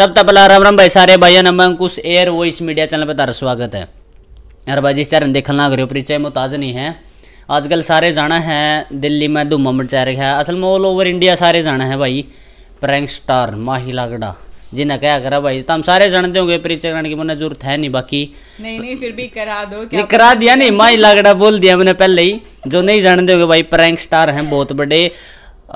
सब तपला राम राम भाई सारे भाइयों number Ankush air voice media channel पर तारा स्वागत है अरे भाई जिस तरह देखना करो परिचय मुताज नहीं है आजकल सारे जाना है दिल्ली में धूमा मचा रखा है असल में ऑल ओवर इंडिया सारे जाना है भाई प्रैंक स्टार माही लागड़ा जिन्हें क्या करा भाई तो हम सारे जानते होंगे परिचय कराने की मैंने जरूरत है नहीं बाकी नहीं नहीं फिर भी करा दो क्या नहीं करा दिया नहीं माई लागड़ा बोल दिया मैंने पहले ही जो नहीं जानते होंगे भाई प्रैंक स्टार हैं बहुत बड़े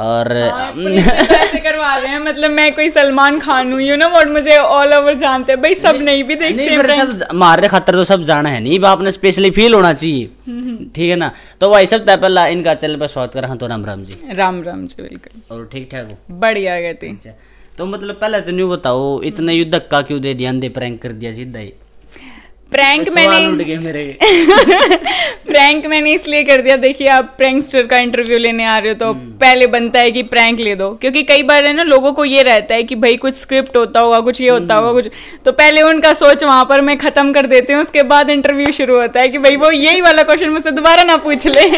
और हाँ, तो करवा रहे हैं मतलब मैं कोई सलमान खान हूँ यू नो वॉट मुझे ऑल ओवर जानते हैं भाई सब नहीं भी देखते नहीं, हैं सब मार रहे खतर तो सब जाना है नहीं बाप ने स्पेशली फील होना चाहिए ठीक है ना तो भाई सब तैपल्ला इनका चैनल पर स्वागत कर तो राम राम जी राम राम जी बिल्कुल और ठीक ठाक हो बढ़िया कहते अच्छा। तो मतलब पहले तो नहीं बताओ इतने युद्ध का क्यों दे दिया अंधे प्रैंक कर दिया सीधा ही प्रैंक मैंने प्रैंक मैंने इसलिए कर दिया देखिए आप प्रैंकस्टर का इंटरव्यू लेने आ रहे हो तो हम्म। पहले बनता है कि प्रैंक ले दो क्योंकि कई बार है ना लोगों को ये रहता है कि भाई कुछ स्क्रिप्ट होता होगा कुछ ये होता होगा हम्म। कुछ तो पहले उनका सोच वहां पर मैं खत्म कर देती हूँ उसके बाद इंटरव्यू शुरू होता है कि भाई वो यही वाला क्वेश्चन मुझसे दोबारा ना पूछ ले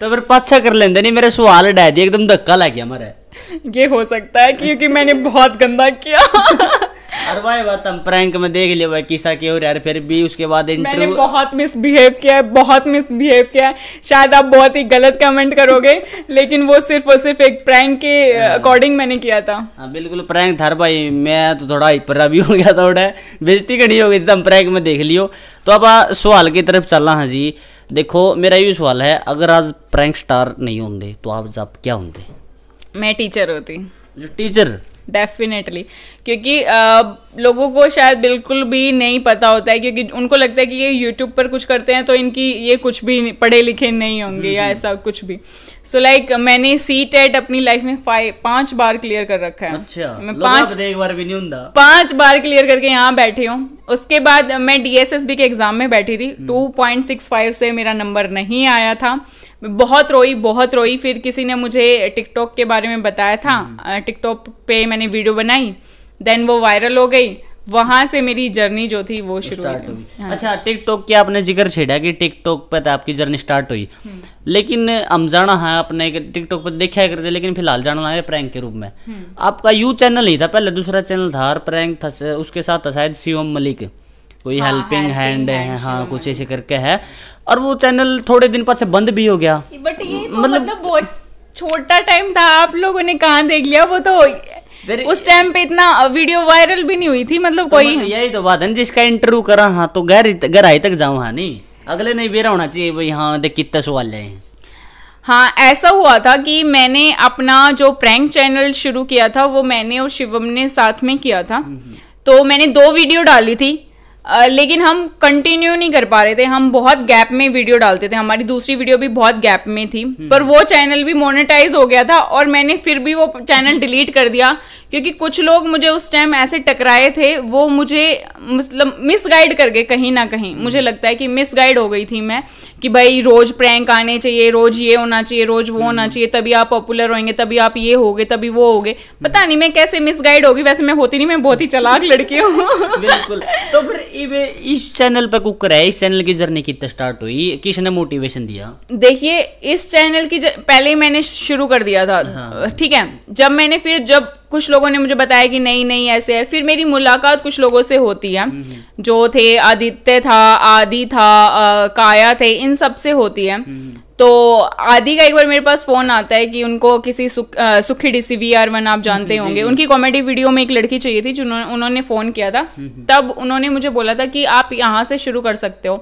तो फिर पाछा कर लेते नहीं मेरा सवाल डाय दिया एकदम धक्का लग गया हमारा ये हो सकता है क्योंकि मैंने बहुत गंदा किया अरे भाई बात हम प्रैंक में देख लिया भाई किसा के और यार फिर भी उसके बाद मैंने बहुत मिसबिहेव किया है बहुत मिसबिहेव किया है शायद आप बहुत ही गलत कमेंट करोगे लेकिन वो सिर्फ और सिर्फ एक प्रैंक के अकॉर्डिंग हाँ। मैंने किया था हाँ बिल्कुल प्रैंक था भाई मैं तो थोड़ा हिपरा भी हो गया था थोड़ा बेजती खड़ी हो गई थी प्रैंक तो में देख लियो तो अब सवाल की तरफ चल रहा जी देखो मेरा यू सवाल है अगर आज प्रैंक स्टार नहीं होंगे तो आप जब क्या होंगे मैं टीचर होती जो टीचर डेफिनेटली क्योंकि uh, लोगों को शायद बिल्कुल भी नहीं पता होता है क्योंकि उनको लगता है कि ये यूट्यूब पर कुछ करते हैं तो इनकी ये कुछ भी पढ़े लिखे नहीं होंगे या ऐसा कुछ भी सो so, लाइक like, मैंने सी टेट e अपनी लाइफ में पांच बार क्लियर कर रखा है अच्छा मैं पांच तो एक बार भी नहीं पांच बार क्लियर करके यहाँ बैठी हूँ उसके बाद मैं डीएसएसबी के एग्जाम में बैठी थी टू पॉइंट सिक्स फाइव से मेरा नंबर नहीं आया था बहुत रोई बहुत रोई फिर किसी ने मुझे टिकटॉक के बारे में बताया था टिकटॉक हम्म। पे मैंने वीडियो बनाई देन वो वायरल हो गई वहां से मेरी जर्नी जो थी वो शुरू हुई हाँ। अच्छा टिकटॉक की आपने जिक्र छेड़ा कि टिकटॉक पर तो आपकी जर्नी स्टार्ट हुई हम्म। लेकिन हम जाना है आपने टिकटॉक पर देखा कर दे लेकिन फिलहाल जाना है प्रैंक के रूप में हम्म। आपका यू चैनल ही था पहले दूसरा चैनल था और प्रैंक था उसके साथ था शायद सीओम मलिक कोई हाँ, हेल्पिंग हैंड है हाँ कुछ ऐसे करके है और वो चैनल थोड़े दिन पास बंद भी हो गया बट ये तो मतलब, मतलब बहुत छोटा टाइम था आप लोगों ने कहा देख लिया वो तो उस टाइम पे इतना वीडियो वायरल भी नहीं हुई थी मतलब तो कोई यही तो बात है जिसका इंटरव्यू करा हाँ तो घर घर आई तक जाऊँ हाँ नहीं अगले नहीं बेरा होना चाहिए भाई हाँ देख कितने सवाल हैं हाँ ऐसा हुआ था कि मैंने अपना जो प्रैंक चैनल शुरू किया था वो मैंने और शिवम ने साथ में किया था हम्म, हम्म। तो मैंने दो वीडियो डाली थी आ, लेकिन हम कंटिन्यू नहीं कर पा रहे थे हम बहुत गैप में वीडियो डालते थे हमारी दूसरी वीडियो भी बहुत गैप में थी हम्म। पर वो चैनल भी मोनेटाइज हो गया था और मैंने फिर भी वो चैनल डिलीट कर दिया क्योंकि कुछ लोग मुझे उस टाइम ऐसे टकराए थे वो मुझे मतलब मिस गाइड कर गए कहीं ना कहीं हम्म। मुझे लगता है कि मिस गाइड हो गई थी मैं कि भाई रोज़ प्रैंक आने चाहिए रोज़ ये होना चाहिए रोज़ वो होना हम्म। चाहिए तभी आप पॉपुलर होंगे तभी आप ये हो तभी वो हो पता नहीं मैं कैसे मिस गाइड होगी वैसे मैं होती नहीं मैं बहुत ही चलाक लड़की हूँ बिल्कुल तो फिर ये इस चैनल पे कुक करा इस चैनल की जर्नी कितने स्टार्ट हुई किसने मोटिवेशन दिया देखिए इस चैनल की जर... पहले ही मैंने शुरू कर दिया था हाँ। ठीक हाँ। है जब मैंने फिर जब कुछ लोगों ने मुझे बताया कि नहीं नहीं ऐसे है फिर मेरी मुलाकात कुछ लोगों से होती है हम्म, हम्म। जो थे आदित्य था आदि था आ, काया थे इन सब से होती है हम्म, तो आदि का एक बार मेरे पास फोन आता है कि उनको किसी सुख, सुखी D C V R one आप जानते होंगे उनकी कॉमेडी वीडियो में एक लड़की चाहिए थी जिन्होंने उन्होंने फोन किया था हम्म, हम्म। तब उन्होंने मुझे बोला था कि आप यहाँ से शुरू कर सकते हो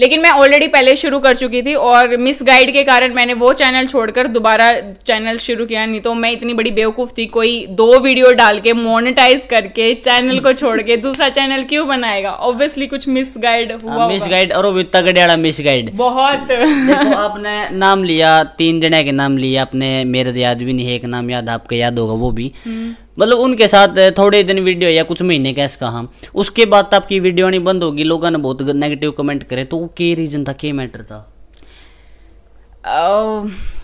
लेकिन मैं ऑलरेडी पहले शुरू कर चुकी थी और मिस गाइड के कारण मैंने वो चैनल छोड़कर दोबारा चैनल शुरू किया नहीं तो मैं इतनी बड़ी बेवकूफ़ थी कोई दो वीडियो डाल के मोनिटाइज करके चैनल को छोड़ के दूसरा चैनल क्यों बनाएगा ऑब्वियसली कुछ मिस गाइड हुआ मिस हाँ, गाइड और तगड़ियाड़ा मिस गाइड बहुत देखो आपने नाम लिया तीन जने के नाम लिए आपने मेरे तो याद भी नहीं है एक नाम याद आपका याद होगा वो भी हम्म। मतलब उनके साथ थोड़े दिन वीडियो या कुछ महीने कैस हम हाँ। उसके बाद तो आपकी वीडियो आनी बंद होगी लोगों ने बहुत नेगेटिव कमेंट करे तो वो के रीज़न था के मैटर था oh.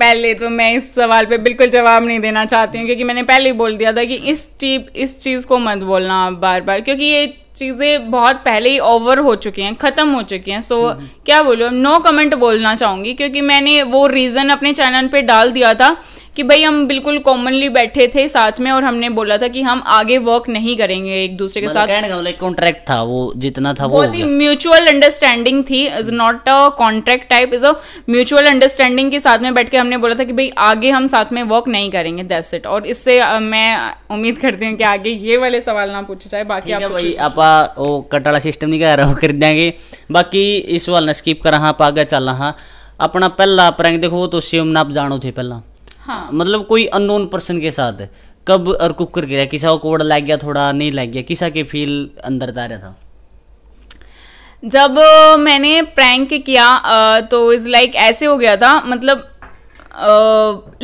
पहले तो मैं इस सवाल पे बिल्कुल जवाब नहीं देना चाहती हूँ क्योंकि मैंने पहले ही बोल दिया था कि इस टीप इस चीज़ को मत बोलना बार बार क्योंकि ये चीज़ें बहुत पहले ही ओवर हो चुकी हैं ख़त्म हो चुकी हैं सो हम्म। क्या बोलूँ नो कमेंट बोलना चाहूँगी क्योंकि मैंने वो रीज़न अपने चैनल पे डाल दिया था कि भाई हम बिल्कुल कॉमनली बैठे थे साथ में और हमने बोला था कि हम आगे वर्क नहीं करेंगे एक दूसरे के मतलब साथ कॉन्ट्रैक्ट मतलब था वो जितना था वो म्यूचुअल अंडरस्टैंडिंग थी is not a contract type is a mutual understanding के साथ में बैठ के हमने बोला था कि भाई आगे हम साथ में वर्क नहीं करेंगे दैट्स इट और इससे मैं उम्मीद करती हूँ कि आगे ये वाले सवाल ना पूछे जाए बाकी आप भाई आप वो कट सिस्टम नहीं कह रहे हो कर देंगे बाकी इस वाल ने स्किप करा हाँ आप आगे चल हाँ अपना पहला प्रैंक देखो वो तो सेम ना आप जानो थे पहला हाँ। मतलब कोई अननोन पर्सन के साथ कब और कुब कर गिरा किसा को कोड लग गया थोड़ा नहीं लग गया किसा के फील अंदर जा रहा था जब मैंने प्रैंक किया तो इज़ लाइक ऐसे हो गया था मतलब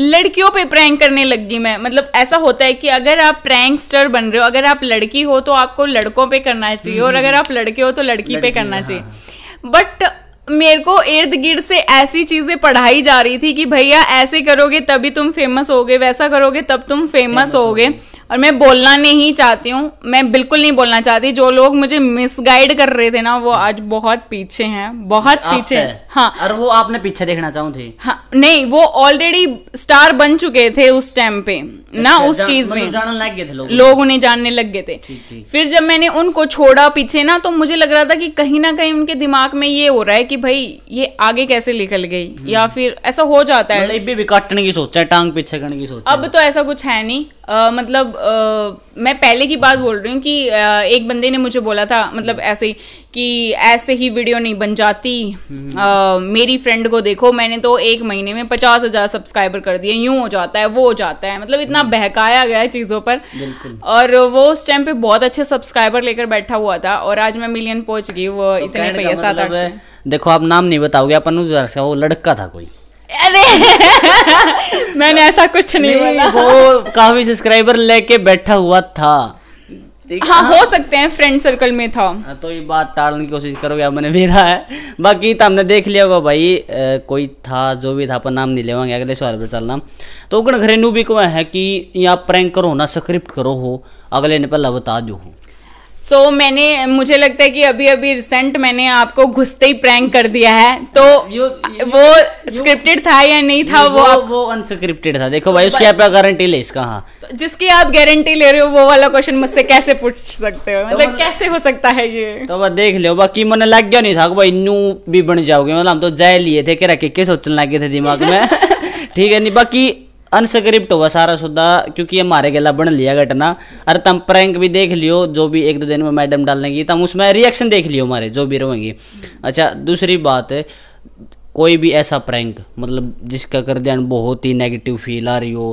लड़कियों पे प्रैंक करने लग गई मैं मतलब ऐसा होता है कि अगर आप प्रैंकस्टर बन रहे हो अगर आप लड़की हो तो आपको लड़कों पे करना चाहिए और हम्म, अगर हम्म। आप लड़के हो तो लड़की, लड़की पे करना हाँ। चाहिए बट मेरे को इर्द गिर्द से ऐसी चीज़ें पढ़ाई जा रही थी कि भैया ऐसे करोगे तभी तुम फेमस होगे वैसा करोगे तब तुम फेमस होगे हो और मैं बोलना नहीं चाहती हूँ मैं बिल्कुल नहीं बोलना चाहती जो लोग मुझे मिसगाइड कर रहे थे ना वो आज बहुत पीछे हैं बहुत पीछे है। हाँ और वो आपने पीछे देखना चाहूँ थी हाँ नहीं वो ऑलरेडी स्टार बन चुके थे उस टाइम पे ना अच्छा, उस चीज में मतलब लग गए थे लोग, लोग उन्हें जानने लग गए थे फिर जब मैंने उनको छोड़ा पीछे ना तो मुझे लग रहा था कि कहीं ना कहीं उनके दिमाग में ये हो रहा है कि भाई ये आगे कैसे निकल गई हम्म। या फिर ऐसा हो जाता है मतलब भी, की सोचा है टांग पीछे करने की अब तो ऐसा कुछ है नहीं मतलब आ, मैं पहले की बात बोल रही हूँ कि आ, एक बंदे ने मुझे बोला था मतलब हम्म। ऐसे ही कि ऐसे ही वीडियो नहीं बन जाती आ, हम्म। मेरी फ्रेंड को देखो मैंने तो एक महीने में पचास हज़ार सब्सक्राइबर कर दिए यूं हो जाता है वो हो जाता है मतलब इतना हम्म। बहकाया गया है चीज़ों पर और वो उस टाइम पे बहुत अच्छे सब्सक्राइबर लेकर बैठा हुआ था और आज मैं मिलियन पहुँच गई वो तो इतने पैसा मतलब देखो आप नाम नहीं बताओगे अपन उस वो लड़का था कोई अरे मैंने ऐसा कुछ नहीं, नहीं बोला वो काफी सब्सक्राइबर लेके बैठा हुआ था हाँ हो सकते हैं फ्रेंड सर्कल में था हाँ, तो ये बात टालने की कोशिश करोगे मैंने मेरा है बाकी तो हमने देख लिया होगा भाई आ, कोई था जो भी था अपन नाम नहीं लेवांगे अगले सवाल पर चलना तो घरेलू भी को है कि यहाँ प्रैंक करो ना स्क्रिप्ट करो हो अगले ने पहला बता दो हो सो so, मैंने मुझे लगता है कि अभी अभी रिसेंट मैंने आपको घुसते ही प्रैंक कर दिया है तो you, you, वो स्क्रिप्टेड था या नहीं था वो वो, वो अनस्क्रिप्टेड था देखो भाई उसकी आप गारंटी ले इसका हाँ तो जिसकी आप गारंटी ले रहे हो वो वाला क्वेश्चन मुझसे कैसे पूछ सकते हो तो मतलब तो कैसे हो सकता है ये तो वह देख लो बाकी मैंने लग गया नहीं था भाई इन भी बन जाओगे मतलब हम तो जय लिए थे कि रखे के सोचने लगे थे दिमाग में ठीक है नहीं बाकी अनस्क्रिप्ट हुआ सारा सुधा क्योंकि ये हमारे गला बन लिया घटना अरे तुम प्रैंक भी देख लियो जो भी एक दो दिन में मैडम डालने की तुम उसमें रिएक्शन देख लियो हमारे जो भी रहेंगे अच्छा दूसरी बात कोई भी ऐसा प्रैंक मतलब जिसका कर दिया बहुत ही नेगेटिव फील आ रही हो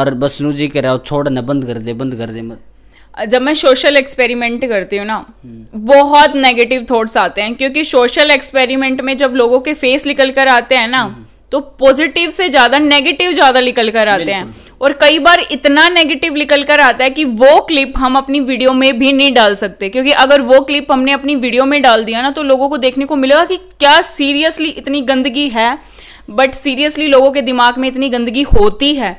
और बस नू जी कर छोड़ना बंद कर दे बंद कर दे मत जब मैं सोशल एक्सपेरिमेंट करती हूँ ना हम्म। बहुत नेगेटिव थॉट्स आते हैं क्योंकि सोशल एक्सपेरिमेंट में जब लोगों के फेस निकल कर आते हैं ना हम्म। तो पॉजिटिव से ज्यादा नेगेटिव ज्यादा निकल कर आते हैं और कई बार इतना नेगेटिव निकल कर आता है कि वो क्लिप हम अपनी वीडियो में भी नहीं डाल सकते क्योंकि अगर वो क्लिप हमने अपनी वीडियो में डाल दिया ना तो लोगों को देखने को मिलेगा कि क्या सीरियसली इतनी गंदगी है बट सीरियसली लोगों के दिमाग में इतनी गंदगी होती है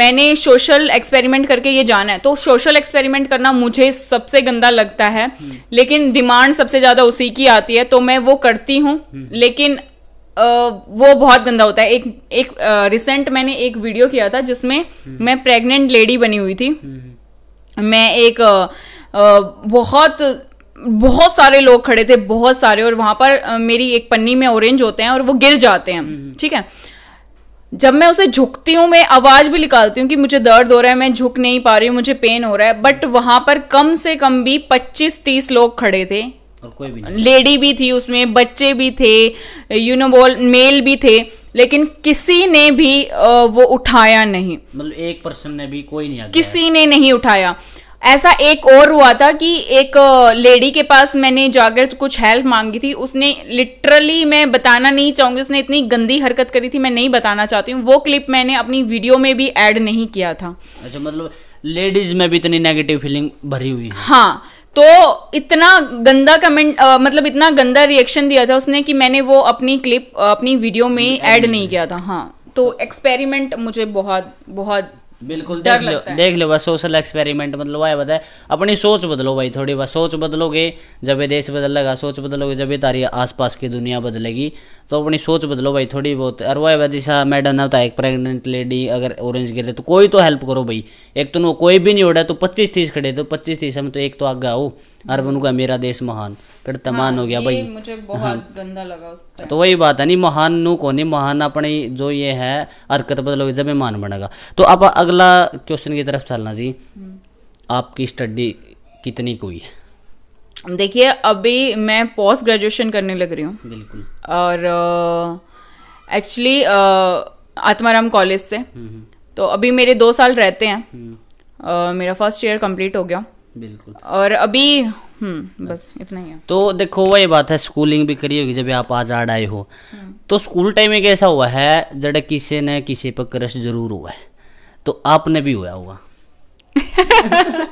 मैंने सोशल एक्सपेरिमेंट करके ये जाना है तो सोशल एक्सपेरिमेंट करना मुझे सबसे गंदा लगता है हम्म। लेकिन डिमांड सबसे ज़्यादा उसी की आती है तो मैं वो करती हूँ हम्म। लेकिन वो बहुत गंदा होता है एक एक रिसेंट मैंने एक वीडियो किया था जिसमें हम्म। मैं प्रेग्नेंट लेडी बनी हुई थी हम्म। मैं एक बहुत बहुत सारे लोग खड़े थे बहुत सारे और वहां पर मेरी एक पन्नी में ऑरेंज होते हैं और वो गिर जाते हैं हम्म। ठीक है जब मैं उसे झुकती हूँ मैं आवाज भी निकालती हूँ कि मुझे दर्द हो रहा है मैं झुक नहीं पा रही हूँ मुझे पेन हो रहा है बट वहां पर कम से कम भी 25-30 लोग खड़े थे और कोई भी नहीं लेडी भी थी उसमें बच्चे भी थे यू नो बोल मेल भी थे लेकिन किसी ने भी वो उठाया नहीं मतलब एक पर्सन ने भी कोई नहीं किसी ने नहीं उठाया ऐसा एक और हुआ था कि एक लेडी के पास मैंने जाकर कुछ हेल्प मांगी थी उसने लिटरली मैं बताना नहीं चाहूंगी उसने इतनी गंदी हरकत करी थी मैं नहीं बताना चाहती हूँ वो क्लिप मैंने अपनी वीडियो में भी ऐड नहीं किया था अच्छा मतलब लेडीज में भी इतनी नेगेटिव फीलिंग भरी हुई है हाँ तो इतना गंदा कमेंट आ, मतलब इतना गंदा रिएक्शन दिया था उसने कि मैंने वो अपनी क्लिप अपनी वीडियो में ऐड नहीं किया था हाँ तो एक्सपेरिमेंट मुझे बहुत बहुत बिल्कुल देख लो देख लो बस सोशल एक्सपेरिमेंट मतलब आए बताए अपनी सोच बदलो भाई थोड़ी बस सोच बदलोगे जब ये देश बदलेगा सोच बदलोगे जब तारी आसपास की दुनिया बदलेगी तो अपनी सोच बदलो भाई थोड़ी बहुत और है जैसा मैडम ने बताया एक प्रेगनेंट लेडी अगर ऑरेंज गिर तो कोई तो हेल्प करो भाई एक तो कोई भी नहीं उड़ा तो पच्चीस तीस खड़े तो पच्चीस तीस हम तो एक तो आगे आओ अरब का मेरा देश महान फिर हाँ, तमान हाँ, हो गया भाई मुझे हाँ। बहुत हाँ, गंदा लगा उस तो वही बात है नहीं महान नू को नहीं महान अपने जो ये है हरकत बदलोगे जब महान बनेगा तो अब अगला क्वेश्चन की तरफ चलना जी हम्म। आपकी स्टडी कितनी कोई है देखिए अभी मैं पोस्ट ग्रेजुएशन करने लग रही हूँ बिल्कुल और एक्चुअली आत्माराम कॉलेज से हम्म, हम्म। तो अभी मेरे दो साल रहते हैं मेरा फर्स्ट ईयर कंप्लीट हो गया बिल्कुल और अभी हम्म बस इतना ही है तो देखो वही बात है स्कूलिंग भी करी होगी जब आप आज़ाद आए हो हम्म। तो स्कूल टाइम एक ऐसा हुआ है जड़ किसी ने किसी पर क्रश जरूर हुआ है तो आपने भी हुआ हुआ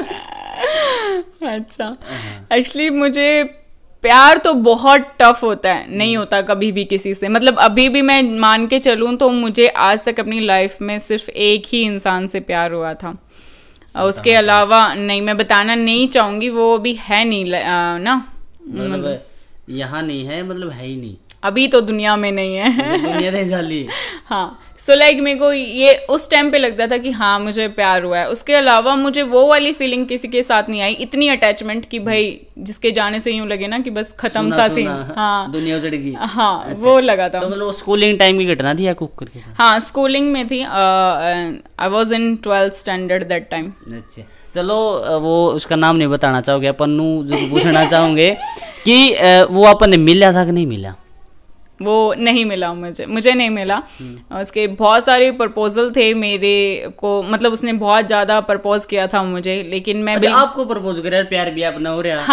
अच्छा एक्चुअली मुझे प्यार तो बहुत टफ होता है नहीं हम्म। होता कभी भी किसी से मतलब अभी भी मैं मान के चलूँ तो मुझे आज तक अपनी लाइफ में सिर्फ एक ही इंसान से प्यार हुआ था उसके अलावा नहीं मैं बताना नहीं चाहूंगी वो अभी है नहीं ना मतलब, मतलब यहाँ नहीं है मतलब है ही नहीं अभी तो दुनिया में नहीं है तो दुनिया नहीं हाँ सो so, लाइक like, मेरे को ये उस टाइम पे लगता था कि हाँ मुझे प्यार हुआ है उसके अलावा मुझे वो वाली फीलिंग किसी के साथ नहीं आई इतनी अटैचमेंट कि भाई जिसके जाने से यूं लगे ना कि बस खत्म सा सीन हाँ दुनिया उजड़ गई हाँ अच्छा, वो लगा था तो मतलब स्कूलिंग टाइम की घटना थी या कुक करके हाँ स्कूलिंग में थी I was in twelfth standard that time चलो वो उसका नाम नहीं बताना चाहोगे अपन पूछना चाहोगे कि वो अपन ने मिला था कि नहीं मिला वो नहीं मिला मुझे मुझे नहीं मिला हम्म। उसके बहुत सारे प्रपोजल थे मेरे को मतलब उसने बहुत ज़्यादा प्रपोज किया था मुझे लेकिन मैं अच्छा, आपको प्रपोज कर प्यार भी अपना हो रहा हाँ,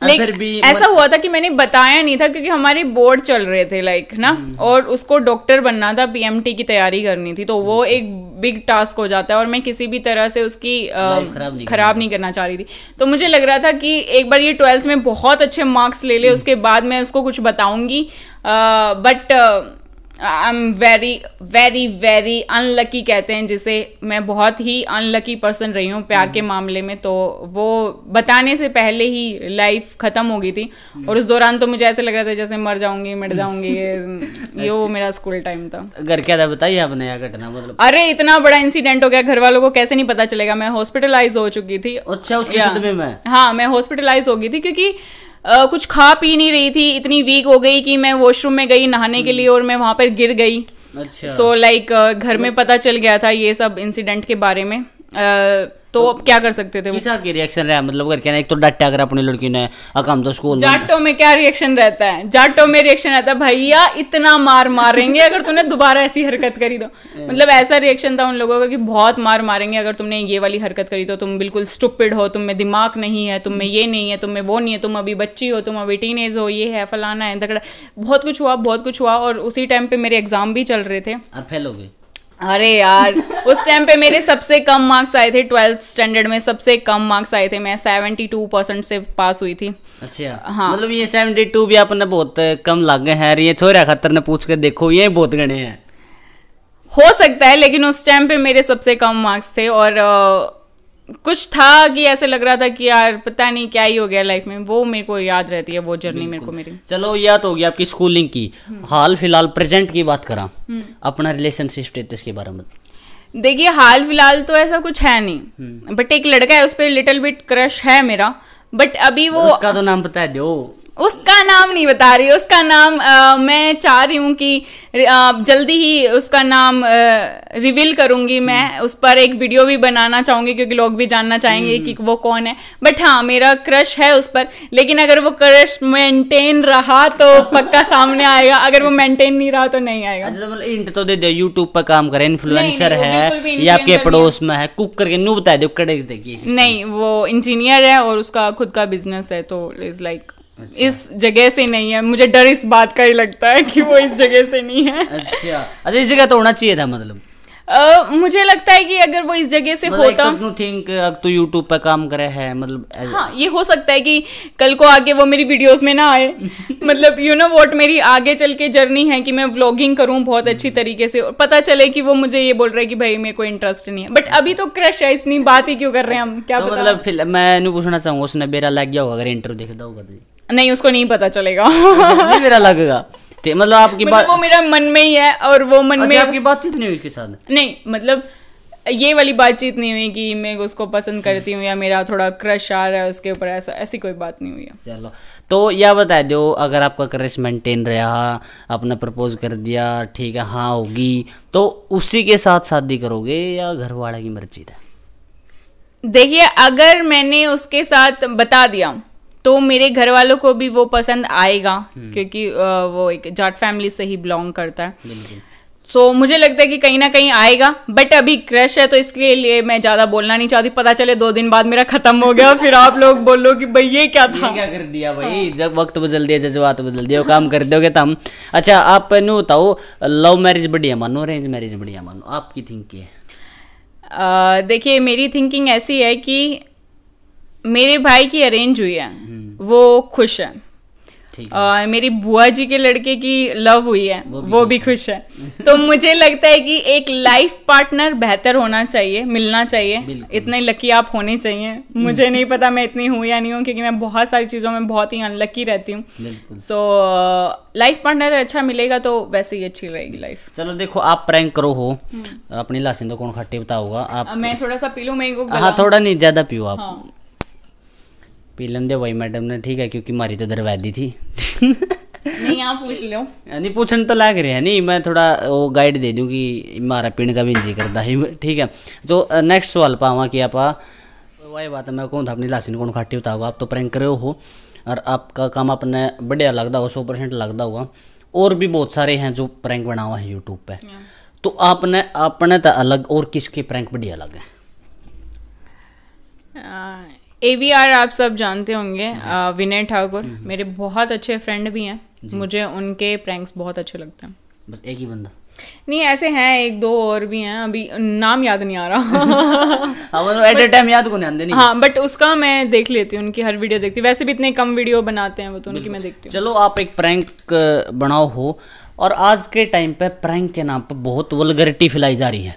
हाँ लेकिन ऐसा मत... हुआ था कि मैंने बताया नहीं था क्योंकि हमारे बोर्ड चल रहे थे लाइक ना हम्म, हम्म। और उसको डॉक्टर बनना था पीएमटी की तैयारी करनी थी तो वो अच्छा। एक बिग टास्क हो जाता है और मैं किसी भी तरह से उसकी खराब नहीं, खराब नहीं करना चाह रही थी तो मुझे लग रहा था कि एक बार ये ट्वेल्थ में बहुत अच्छे मार्क्स ले ले उसके बाद मैं उसको कुछ बताऊंगी but I am very very very unlucky कहते हैं जिसे मैं बहुत ही अनलकी पर्सन रही हूँ प्यार के हम्म। मामले में तो वो बताने से पहले ही लाइफ ख़त्म हो गई थी हम्म। और उस दौरान तो मुझे ऐसे लग रहा था जैसे मर जाऊंगी मिट हम्म। जाऊंगी ये वो अच्छा। मेरा स्कूल टाइम था घर क्या था बताइए आपने यह घटना मतलब अरे इतना बड़ा इंसिडेंट हो गया घर वालों को कैसे नहीं पता चलेगा मैं हॉस्पिटलाइज हो चुकी थी अच्छा उसके हाँ मैं हॉस्पिटलाइज हो गई थी क्योंकि कुछ खा पी नहीं रही थी इतनी वीक हो गई कि मैं वॉशरूम में गई नहाने के लिए और मैं वहाँ पर गिर गई सो अच्छा। लाइक so, like, uh, घर में पता चल गया था ये सब इंसिडेंट के बारे में uh, तो अब क्या कर सकते थे किसा के रिएक्शन रहा मतलब अगर कहना एक तो डट्टा अगर अपनी लड़की ने अकाम तो स्कूल जाटो में क्या रिएक्शन रहता है जाटो में रिएक्शन रहता है भैया इतना मार मारेंगे अगर तूने दोबारा ऐसी हरकत करी तो मतलब ऐसा रिएक्शन था उन लोगों का कि बहुत मार मारेंगे अगर तुमने ये वाली हरकत करी तो तुम बिल्कुल स्टुपिड हो तुम में दिमाग नहीं है तुम में ये नहीं है तुम में वो नहीं है तुम अभी बच्ची हो तुम अभी टीन हो ये है फलाना है तकड़ा बहुत कुछ हुआ बहुत कुछ हुआ और उसी टाइम पे मेरे एग्जाम भी चल रहे थे और फेल हो गए अरे यार उस टाइम पे मेरे सबसे कम मार्क्स आए थे ट्वेल्थ स्टैंडर्ड में सबसे कम मार्क्स आए थे मैं सेवेंटी टू परसेंट से पास हुई थी अच्छा हाँ मतलब ये सेवेंटी टू भी आपने बहुत कम लग गए हैं ये छोरा खतर ने पूछ कर देखो ये बहुत गणे हैं हो सकता है लेकिन उस टाइम पे मेरे सबसे कम मार्क्स थे और कुछ था कि ऐसे लग रहा था कि यार पता नहीं क्या ही हो गया लाइफ में वो मेरे को याद रहती है वो जर्नी मेरे को मेरी चलो याद हो गया आपकी स्कूलिंग की हम्म। हाल फिलहाल प्रेजेंट की बात करा हम्म। अपना रिलेशनशिप स्टेटस के बारे में देखिए हाल फिलहाल तो ऐसा कुछ है नहीं हम्म। बट एक लड़का है उस पर लिटिल बिट क्रश है मेरा बट अभी वो उसका तो नाम बता दो उसका नाम नहीं बता रही उसका नाम आ, मैं चाह रही हूँ कि जल्दी ही उसका नाम रिवील करूँगी हम्म। मैं उस पर एक वीडियो भी बनाना चाहूँगी क्योंकि लोग भी जानना चाहेंगे हम्म। कि वो कौन है बट हाँ मेरा क्रश है उस पर लेकिन अगर वो क्रश मेंटेन रहा तो पक्का सामने आएगा अगर वो मेंटेन नहीं रहा तो नहीं आएगा इंट अच्छा, मतलब तो दे दे यूट्यूब पर काम करे इन्फ्लुएंसर है या आपके पड़ोस में है कुक करके नू बता दे देखिए नहीं वो इंजीनियर है और उसका खुद का बिजनेस है तो इज लाइक अच्छा। इस जगह से नहीं है मुझे डर इस बात का ही लगता है कि वो इस जगह से नहीं है अच्छा अच्छा इस जगह तो होना चाहिए था मतलब Uh, मुझे लगता है कि अगर वो इस जगह से मतलब होता तो थिंक तो यूट्यूब पर काम करे है मतलब हाँ ये हो सकता है कि कल को आगे वो मेरी वीडियोस में ना आए मतलब यू नो वॉट मेरी आगे चल के जर्नी है कि मैं व्लॉगिंग करूँ बहुत अच्छी हम्म। तरीके से और पता चले कि वो मुझे ये बोल रहा है कि भाई मेरे को इंटरेस्ट नहीं है बट अच्छा। अभी तो क्रश है इतनी बात ही क्यों कर रहे हैं हम क्या तो मतलब मैं पूछना चाहूँगा उसने बेरा लग गया होगा अगर इंटरव्यू देखता होगा तो नहीं उसको नहीं पता चलेगा नहीं मेरा लगेगा मतलब आपकी मतलब बात वो मेरा मन में ही है और वो मन अच्छा, में आपकी बातचीत नहीं हुई उसके साथ नहीं मतलब ये वाली बातचीत नहीं हुई कि मैं उसको पसंद करती हूँ या मेरा थोड़ा क्रश आ रहा है उसके ऊपर ऐसा ऐसी कोई बात नहीं हुई है चलो तो यह बता दो अगर आपका क्रश मेंटेन रहा आपने प्रपोज कर दिया ठीक है हाँ होगी तो उसी के साथ शादी करोगे या घर वाले की मर्जी है देखिए अगर मैंने उसके साथ बता दिया तो मेरे घर वालों को भी वो पसंद आएगा हम्म। क्योंकि वो एक जाट फैमिली से ही बिलोंग करता है सो so, मुझे लगता है कि कहीं ना कहीं आएगा बट अभी क्रश है तो इसके लिए मैं ज़्यादा बोलना नहीं चाहती पता चले दो दिन बाद मेरा खत्म हो गया फिर आप लोग बोलो कि भाई ये क्या था ये क्या कर दिया भाई हाँ। जब वक्त बदल दिया जज्बात बदल दिया काम कर दोगे तो हम अच्छा आप न्यू बताओ लव मैरिज बढ़िया मानो अरेंज मैरिज बढ़िया मानो आपकी थिंकिंग है देखिए मेरी थिंकिंग ऐसी है कि मेरे भाई की अरेंज हुई है वो खुश है और uh, मेरी बुआ जी के लड़के की लव हुई है वो भी, वो भी खुश है तो मुझे लगता है कि एक लाइफ पार्टनर बेहतर होना चाहिए मिलना चाहिए इतने लकी आप होने चाहिए मुझे हम्म। नहीं पता मैं इतनी हूँ या नहीं हूँ क्योंकि मैं बहुत सारी चीज़ों में बहुत ही अनलकी रहती हूँ सो लाइफ पार्टनर अच्छा मिलेगा तो वैसे ही अच्छी रहेगी लाइफ चलो देखो आप प्रैंक करो हो हम्म। अपनी लाशिंदो तो कौन खट्टी बताओगा आप मैं थोड़ा सा पी लू मैं हाँ थोड़ा नहीं ज़्यादा पियो आप हाँ। पीलन दे भाई मैडम ने ठीक है क्योंकि मारी तो दरवैदी थी नहीं आप पूछ लो नहीं पूछने तो लग रहे हैं नहीं मैं थोड़ा वो गाइड दे दूँ कि मारा पीण का भी जी करता है ठीक है तो नेक्स्ट सवाल पावा कि आप वही बात है मैं कौन था अपनी लासी कौन खाटी होगा आप तो प्रैंक करे हो और आपका काम अपने बढ़िया लगता होगा सौ परसेंट लगता होगा और भी बहुत सारे हैं जो प्रैंक बना हुआ है यूट्यूब पे तो आपने अपने तो अलग और किसके प्रैंक बढ़िया अलग है एवीआर आप सब जानते होंगे विनय ठाकुर हम्म। मेरे बहुत अच्छे फ्रेंड भी हैं मुझे उनके प्रैंक्स बहुत अच्छे लगते हैं बस एक ही बंदा नहीं ऐसे हैं एक दो और भी हैं अभी नाम याद नहीं आ रहा एट टाइम हाँ, तो याद को नहीं नहीं हाँ बट उसका मैं देख लेती हूँ उनकी हर वीडियो देखती हूँ वैसे भी इतने कम वीडियो बनाते हैं वो तो उनकी मैं देखती हूँ चलो आप एक प्रैंक बनाओ हो और आज के टाइम पे प्रैंक के नाम पर बहुत वलगरिटी फैलाई जा रही है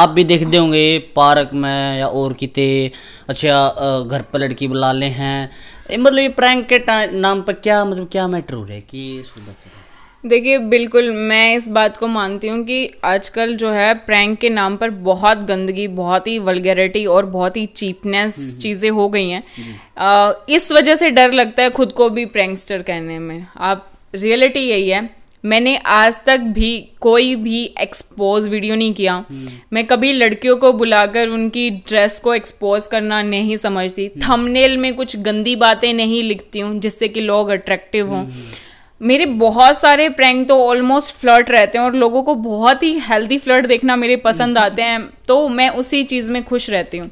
आप भी देखते होंगे पार्क में या और किते अच्छा घर पर लड़की बुला ले हैं मतलब ये प्रैंक के नाम पर क्या मतलब क्या मैटर हो रहा है कि देखिए बिल्कुल मैं इस बात को मानती हूँ कि आजकल जो है प्रैंक के नाम पर बहुत गंदगी बहुत ही वलगैरिटी और बहुत ही चीपनेस हम्म, हम्म। चीज़ें हो गई हैं इस वजह से डर लगता है खुद को भी प्रैंकस्टर कहने में आप रियलिटी यही है मैंने आज तक भी कोई भी एक्सपोज वीडियो नहीं किया हम्म। मैं कभी लड़कियों को बुलाकर उनकी ड्रेस को एक्सपोज करना नहीं समझती थंबनेल हम्म। में कुछ गंदी बातें नहीं लिखती हूँ जिससे कि लोग अट्रैक्टिव हों हम्म। मेरे बहुत सारे प्रैंक तो ऑलमोस्ट फ्लर्ट रहते हैं और लोगों को बहुत ही हेल्दी फ्लर्ट देखना मेरे पसंद आते हैं तो मैं उसी चीज़ में खुश रहती हूँ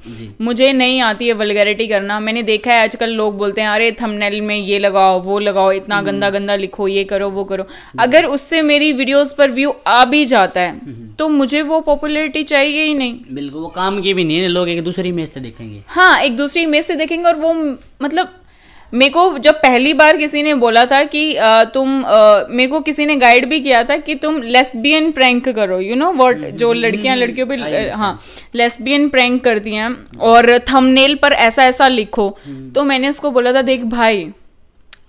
मुझे नहीं आती है वलगैरिटी करना मैंने देखा है आजकल लोग बोलते हैं अरे थंबनेल में ये लगाओ वो लगाओ इतना गंदा गंदा लिखो ये करो वो करो अगर उससे मेरी वीडियोज़ पर व्यू आ भी जाता है हम्म। तो मुझे वो पॉपुलरिटी चाहिए ही नहीं बिल्कुल वो काम की भी नहीं लोग एक दूसरे इमेज से देखेंगे हाँ एक दूसरी इमेज से देखेंगे और वो मतलब मेरे को जब पहली बार किसी ने बोला था कि आ, तुम मेरे को किसी ने गाइड भी किया था कि तुम लेस्बियन प्रैंक करो यू नो वर्ड जो लड़कियां हम्म, लड़कियों पे हाँ लेस्बियन प्रैंक करती हैं और थंबनेल पर ऐसा ऐसा लिखो हम्म. तो मैंने उसको बोला था देख भाई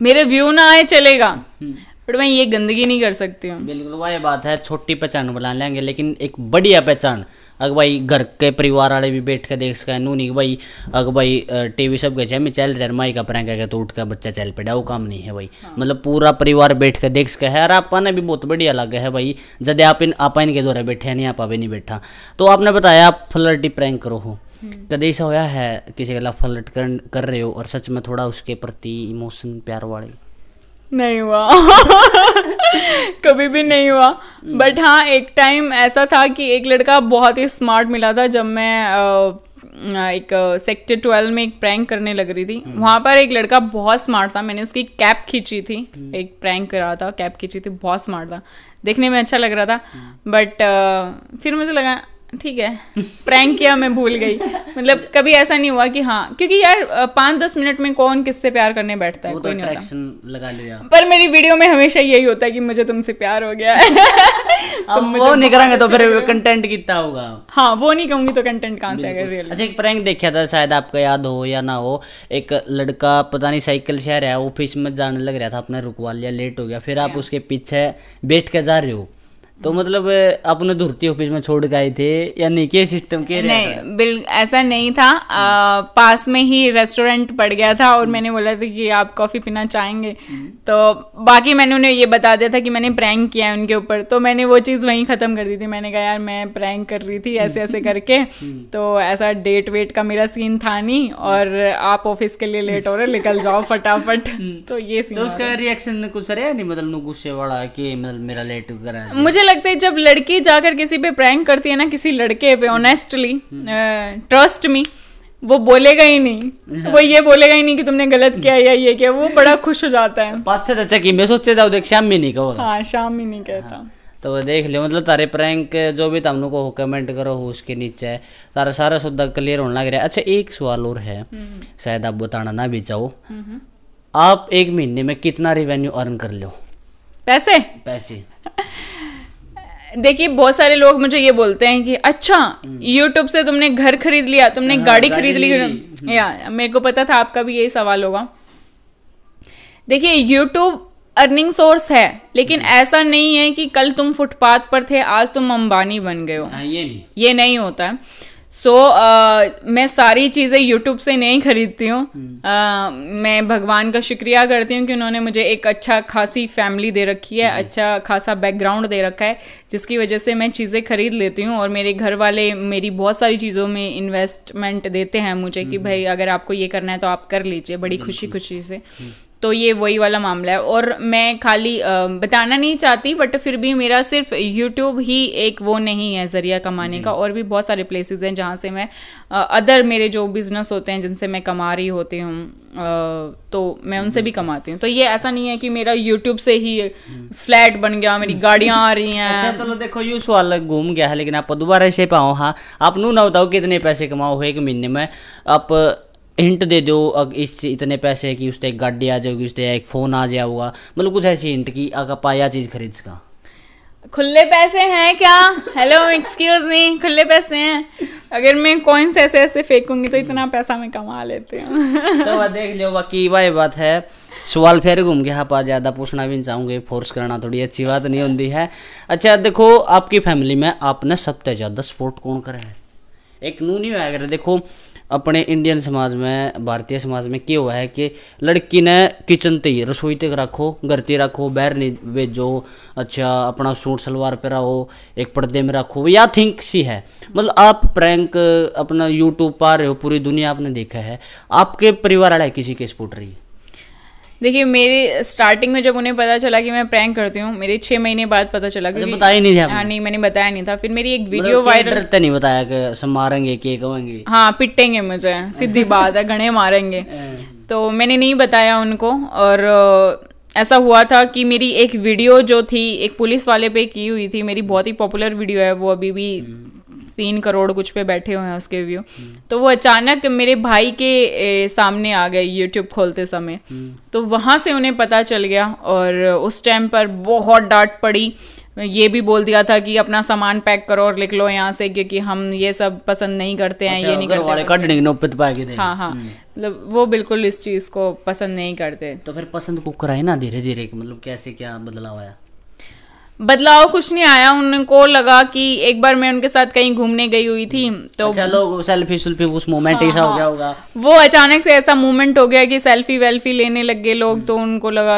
मेरे व्यू ना आए चलेगा हम्म. बट मैं ये गंदगी नहीं कर सकती हूँ बिल्कुल वही बात है छोटी पहचान बना लेंगे लेकिन एक बढ़िया पहचान अगर भाई घर के परिवार वाले भी बैठ के देख सकें नू नहीं भाई अगर भाई टीवी सब गए में चल रहा माई का प्रैंक है तो उठ का बच्चा चल पड़ा वो काम नहीं है भाई हाँ। मतलब पूरा परिवार बैठ के देख सके है और आपने भी बहुत बढ़िया लग है भाई जद आप इन आप इनके दौरे बैठे हैं नहीं आप भी नहीं बैठा तो आपने बताया आप फ्लर्टी प्रैंक करो हो कद हम्म। ऐसा तो होया है किसी के खिलाफ फ्लर्ट कर रहे हो और सच में थोड़ा उसके प्रति इमोशन प्यार वाले नहीं हुआ कभी भी नहीं हुआ बट हम्म। हाँ एक टाइम ऐसा था कि एक लड़का बहुत ही स्मार्ट मिला था जब मैं एक सेक्टर ट्वेल्व में एक प्रैंक करने लग रही थी हम्म। वहाँ पर एक लड़का बहुत स्मार्ट था मैंने उसकी कैप खींची थी हम्म। एक प्रैंक करा था कैप खींची थी बहुत स्मार्ट था देखने में अच्छा लग रहा था बट फिर मुझे लगा ठीक है प्रैंक किया मैं भूल गई मतलब कभी ऐसा नहीं हुआ कि हाँ क्योंकि यार पाँच दस मिनट में कौन किससे प्यार करने बैठता है तो कोई नहीं होता लगा लिया पर मेरी वीडियो में हमेशा यही होता है कि मुझे तुमसे प्यार हो गया है तो वो नहीं करेंगे तो फिर कंटेंट कितना होगा हाँ वो नहीं कहूंगी तो कंटेंट कहाँ से आएगा रियल अच्छा एक प्रैंक देखा था शायद आपको याद हो या ना हो एक लड़का पता नहीं साइकिल से आ रहा है ऑफिस में जाने लग रहा था अपना रुकवा लिया लेट हो गया फिर आप उसके पीछे बैठ के जा रहे हो तो मतलब अपने धुरती ऑफिस में छोड़ गए थे या नहीं के सिस्टम के नहीं बिल ऐसा नहीं था आ, पास में ही रेस्टोरेंट पड़ गया था और हम्म। मैंने बोला था कि आप कॉफ़ी पीना चाहेंगे हम्म। तो बाकी मैंने उन्हें ये बता दिया था कि मैंने प्रैंक किया है उनके ऊपर तो मैंने वो चीज़ वहीं ख़त्म कर दी थी मैंने कहा यार मैं प्रैंक कर रही थी ऐसे ऐसे करके हम्म। तो ऐसा डेट वेट का मेरा सीन था नहीं और आप ऑफिस के लिए लेट हो रहे निकल जाओ फटाफट तो ये सीन तो उसका रिएक्शन कुछ रहा नहीं मतलब गुस्से वाला कि मतलब मेरा लेट करा मुझे लगता है जब लड़की जाकर किसी पे प्रैंक करती है ना किसी लड़के पे ऑनेस्टली ट्रस्ट मी वो बोलेगा ही नहीं वो ये बोलेगा ही नहीं कि तुमने गलत किया या ये किया वो बड़ा खुश हो जाता है पाँच से अच्छा तो की मैं सोचते था देख शाम में नहीं कहो हाँ शाम में नहीं कहता हाँ। तो देख लियो मतलब तारे प्रैंक जो भी तुम लोग को कमेंट करो हो उसके नीचे तारा सारा सुधा क्लियर होने लग रहा अच्छा एक सवाल और है हम्म। शायद आप बताना ना भी चाहो हम्म। आप एक महीने में कितना रिवेन्यू अर्न कर लो पैसे पैसे देखिए बहुत सारे लोग मुझे ये बोलते हैं कि अच्छा यूट्यूब हम्म। से तुमने घर खरीद लिया तुमने हाँ, गाड़ी, गाड़ी खरीद ली हम्म। या मेरे को पता था आपका भी यही सवाल होगा देखिए यूट्यूब अर्निंग सोर्स है लेकिन हम्म। ऐसा नहीं है कि कल तुम फुटपाथ पर थे आज तुम अंबानी बन गए हो हाँ, ये नहीं ये नहीं होता है सो so, uh, मैं सारी चीज़ें यूट्यूब से नहीं खरीदती हूँ hmm. uh, मैं भगवान का शुक्रिया करती हूँ कि उन्होंने मुझे एक अच्छा खासी फैमिली दे रखी है अच्छा खासा बैकग्राउंड दे रखा है जिसकी वजह से मैं चीज़ें खरीद लेती हूँ और मेरे घर वाले मेरी बहुत सारी चीज़ों में इन्वेस्टमेंट देते हैं मुझे कि hmm. भाई अगर आपको ये करना है तो आप कर लीजिए बड़ी खुशी खुशी से hmm. तो ये वही वाला मामला है और मैं खाली बताना नहीं चाहती बट फिर भी मेरा सिर्फ यूट्यूब ही एक वो नहीं है ज़रिया कमाने का और भी बहुत सारे प्लेसेस हैं जहाँ से मैं अदर मेरे जो बिज़नेस होते हैं जिनसे मैं कमा रही होती हूँ तो मैं उनसे भी कमाती हूँ तो ये ऐसा नहीं है कि मेरा यूट्यूब से ही फ्लैट बन गया मेरी गाड़ियाँ आ रही हैं अच्छा चलो देखो यू सवाल घूम गया है लेकिन आप दोबारा से पाओ हाँ आप नू ना बताओ कितने पैसे कमाओ एक महीने में आप हिंट दे दो अग इस इतने पैसे कि उससे एक गाड़ी आ जाएगी उससे एक फ़ोन आ जाया होगा मतलब कुछ ऐसी हिंट की अगर पाया चीज़ खरीद सका खुले पैसे हैं क्या हेलो एक्सक्यूज नहीं खुले पैसे हैं अगर मैं कॉइन्स ऐसे ऐसे फेंकूंगी तो इतना पैसा मैं कमा लेती हूँ तो वह देख लो बाकी वही बात है सवाल फिर घूम गया पास ज़्यादा पूछना भी नहीं चाहूँगी फोर्स करना थोड़ी अच्छी बात नहीं होती है अच्छा देखो आपकी फैमिली में आपने सबसे ज़्यादा सपोर्ट कौन करा है एक नू नहीं होया देखो अपने इंडियन समाज में भारतीय समाज में क्या हुआ है कि लड़की ने किचन ती रसोई तक रखो घर ती रखो बैर नहीं भेजो अच्छा अपना सूट सलवार पहराओ एक पर्दे में रखो या थिंक सी है मतलब आप प्रैंक अपना यूट्यूब पा रहे हो पूरी दुनिया आपने देखा है आपके परिवार वाला है किसी के स्पोर्ट रही देखिए मेरे स्टार्टिंग में जब उन्हें पता चला कि मैं प्रैंक करती हूँ मेरे छह महीने बाद पता चला अच्छा, कि बताया नहीं था हाँ नहीं मैंने बताया नहीं था फिर मेरी एक वीडियो मतलब वायरल नहीं बताया कि सब मारेंगे के कहेंगे हाँ पिटेंगे मुझे सीधी बात है घने मारेंगे हाँ। तो मैंने नहीं बताया उनको और ऐसा हुआ था कि मेरी एक वीडियो जो थी एक पुलिस वाले पे की हुई थी मेरी बहुत ही पॉपुलर वीडियो है वो अभी भी हम्म। तीन करोड़ कुछ पे बैठे हुए हैं उसके व्यू हम्म। तो वो अचानक मेरे भाई के ए, सामने आ गए यूट्यूब खोलते समय हम्म। तो वहाँ से उन्हें पता चल गया और उस टाइम पर बहुत डांट पड़ी ये भी बोल दिया था कि अपना सामान पैक करो और लिख लो यहाँ से क्योंकि हम ये सब पसंद नहीं करते हैं अच्छा, ये नहीं करते कर हाँ हाँ हम्म। मतलब वो बिल्कुल इस चीज़ को पसंद नहीं करते तो फिर पसंद को कराए ना धीरे धीरे मतलब कैसे क्या बदलाव आया बदलाव कुछ नहीं आया उनको लगा कि एक बार मैं उनके साथ कहीं घूमने गई हुई थी तो चलो लोग सेल्फी सुल्फी उस मोमेंट ऐसा हाँ, हो गया हाँ। होगा वो अचानक से ऐसा मोमेंट हो गया कि सेल्फी वेल्फी लेने लग गए लोग तो उनको लगा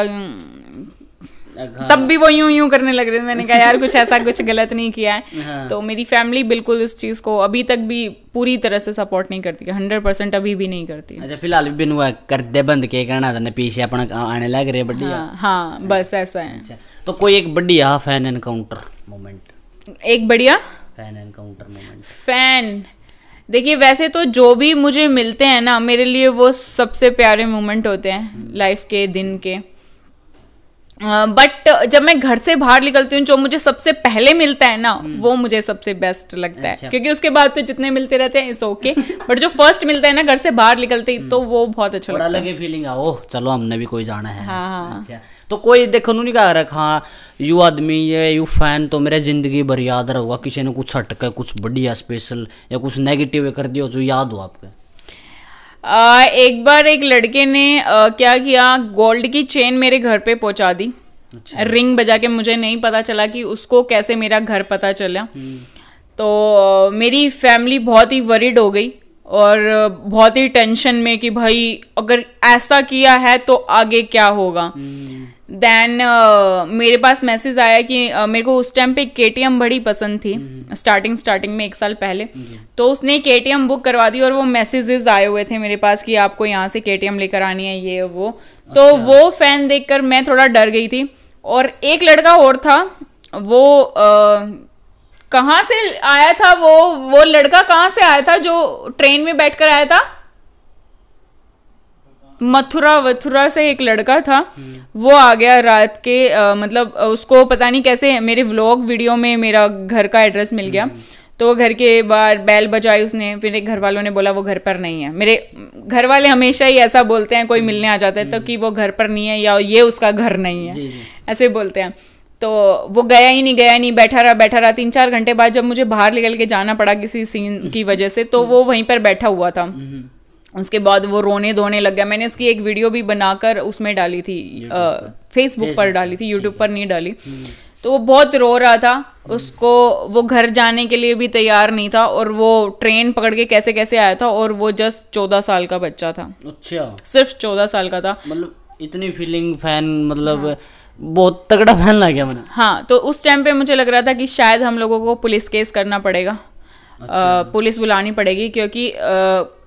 अच्छा। तब भी वो यूं यूं करने लग रहे थे मैंने कहा यार कुछ ऐसा कुछ गलत नहीं किया है हाँ। तो मेरी फैमिली बिल्कुल उस चीज को अभी तक भी पूरी तरह से सपोर्ट नहीं करती है हंड्रेड परसेंट अभी भी नहीं करती अच्छा फिलहाल भी बिन हुआ कर दे बंद के करना था पीछे अपना आने लग रहे बढ़िया हाँ, हाँ बस ऐसा है अच्छा। तो कोई एक बढ़िया फैन एनकाउंटर मोमेंट एक बढ़िया फैन एनकाउंटर मोमेंट फैन देखिए वैसे तो जो भी मुझे मिलते हैं ना मेरे लिए वो सबसे प्यारे मोमेंट होते हैं लाइफ हम्म। के दिन के बट uh, जब मैं घर से बाहर निकलती हूँ जो मुझे सबसे पहले मिलता है ना हम्म। वो मुझे सबसे बेस्ट लगता अच्छा। है क्योंकि उसके बाद तो जितने मिलते रहते हैं इट्स ओके बट जो फर्स्ट मिलता है ना घर से बाहर निकलते ही तो हम्म। वो बहुत अच्छा लगता है फीलिंग आओ चलो हमने भी कोई जाना है हाँ हाँ अच्छा। तो कोई देखो नहीं कह रखा हाँ यू आदमी ये यू फैन तो मेरे ज़िंदगी भर याद रहूगा किसी ने कुछ हटके कुछ बढ़िया स्पेशल या कुछ नेगेटिव कर दिया जो तो याद हो आपके आ, एक बार एक लड़के ने आ, क्या किया गोल्ड की चेन मेरे घर पे पहुंचा दी अच्छा। रिंग बजा के मुझे नहीं पता चला कि उसको कैसे मेरा घर पता चला हम्म। तो आ, मेरी फैमिली बहुत ही वरिड हो गई और बहुत ही टेंशन में कि भाई अगर ऐसा किया है तो आगे क्या होगा देन hmm. uh, मेरे पास मैसेज आया कि uh, मेरे को उस टाइम पे के बड़ी पसंद थी स्टार्टिंग hmm. स्टार्टिंग में एक साल पहले hmm. तो उसने के बुक करवा दी और वो मैसेजेस आए हुए थे मेरे पास कि आपको यहाँ से के लेकर आनी है ये वो तो अच्छा। तो वो फैन देखकर मैं थोड़ा डर गई थी और एक लड़का और था वो uh, कहाँ से आया था वो वो लड़का कहाँ से आया था जो ट्रेन में बैठकर आया था मथुरा वथुरा से एक लड़का था वो आ गया रात के आ, मतलब उसको पता नहीं कैसे मेरे व्लॉग वीडियो में मेरा घर का एड्रेस मिल गया हम्म। तो घर के बाहर बैल बजाई उसने फिर एक घर वालों ने बोला वो घर पर नहीं है मेरे घर वाले हमेशा ही ऐसा बोलते हैं कोई मिलने आ जाता है तो हम्म। कि वो घर पर नहीं है या ये उसका घर नहीं है जी जी। ऐसे बोलते हैं तो वो गया ही नहीं गया नहीं बैठा रहा बैठा रहा तीन चार घंटे बाद जब मुझे बाहर निकल के जाना पड़ा किसी सीन की हम्म। वजह से तो वो हम्म। वहीं पर बैठा हुआ था हम्म। उसके बाद वो रोने धोने लग गया मैंने उसकी एक वीडियो भी बनाकर उसमें डाली थी फेसबुक पर डाली थी यूट्यूब पर नहीं डाली तो वो बहुत रो रहा था उसको वो घर जाने के लिए भी तैयार नहीं था और वो ट्रेन पकड़ के कैसे कैसे आया था और वो जस्ट चौदह साल का बच्चा था अच्छा सिर्फ चौदह साल का था मतलब इतनी फीलिंग फैन मतलब हाँ। बहुत तगड़ा फैन लग गया मैंने हाँ तो उस टाइम पे मुझे लग रहा था कि शायद हम लोगों को पुलिस केस करना पड़ेगा अच्छा। पुलिस बुलानी पड़ेगी क्योंकि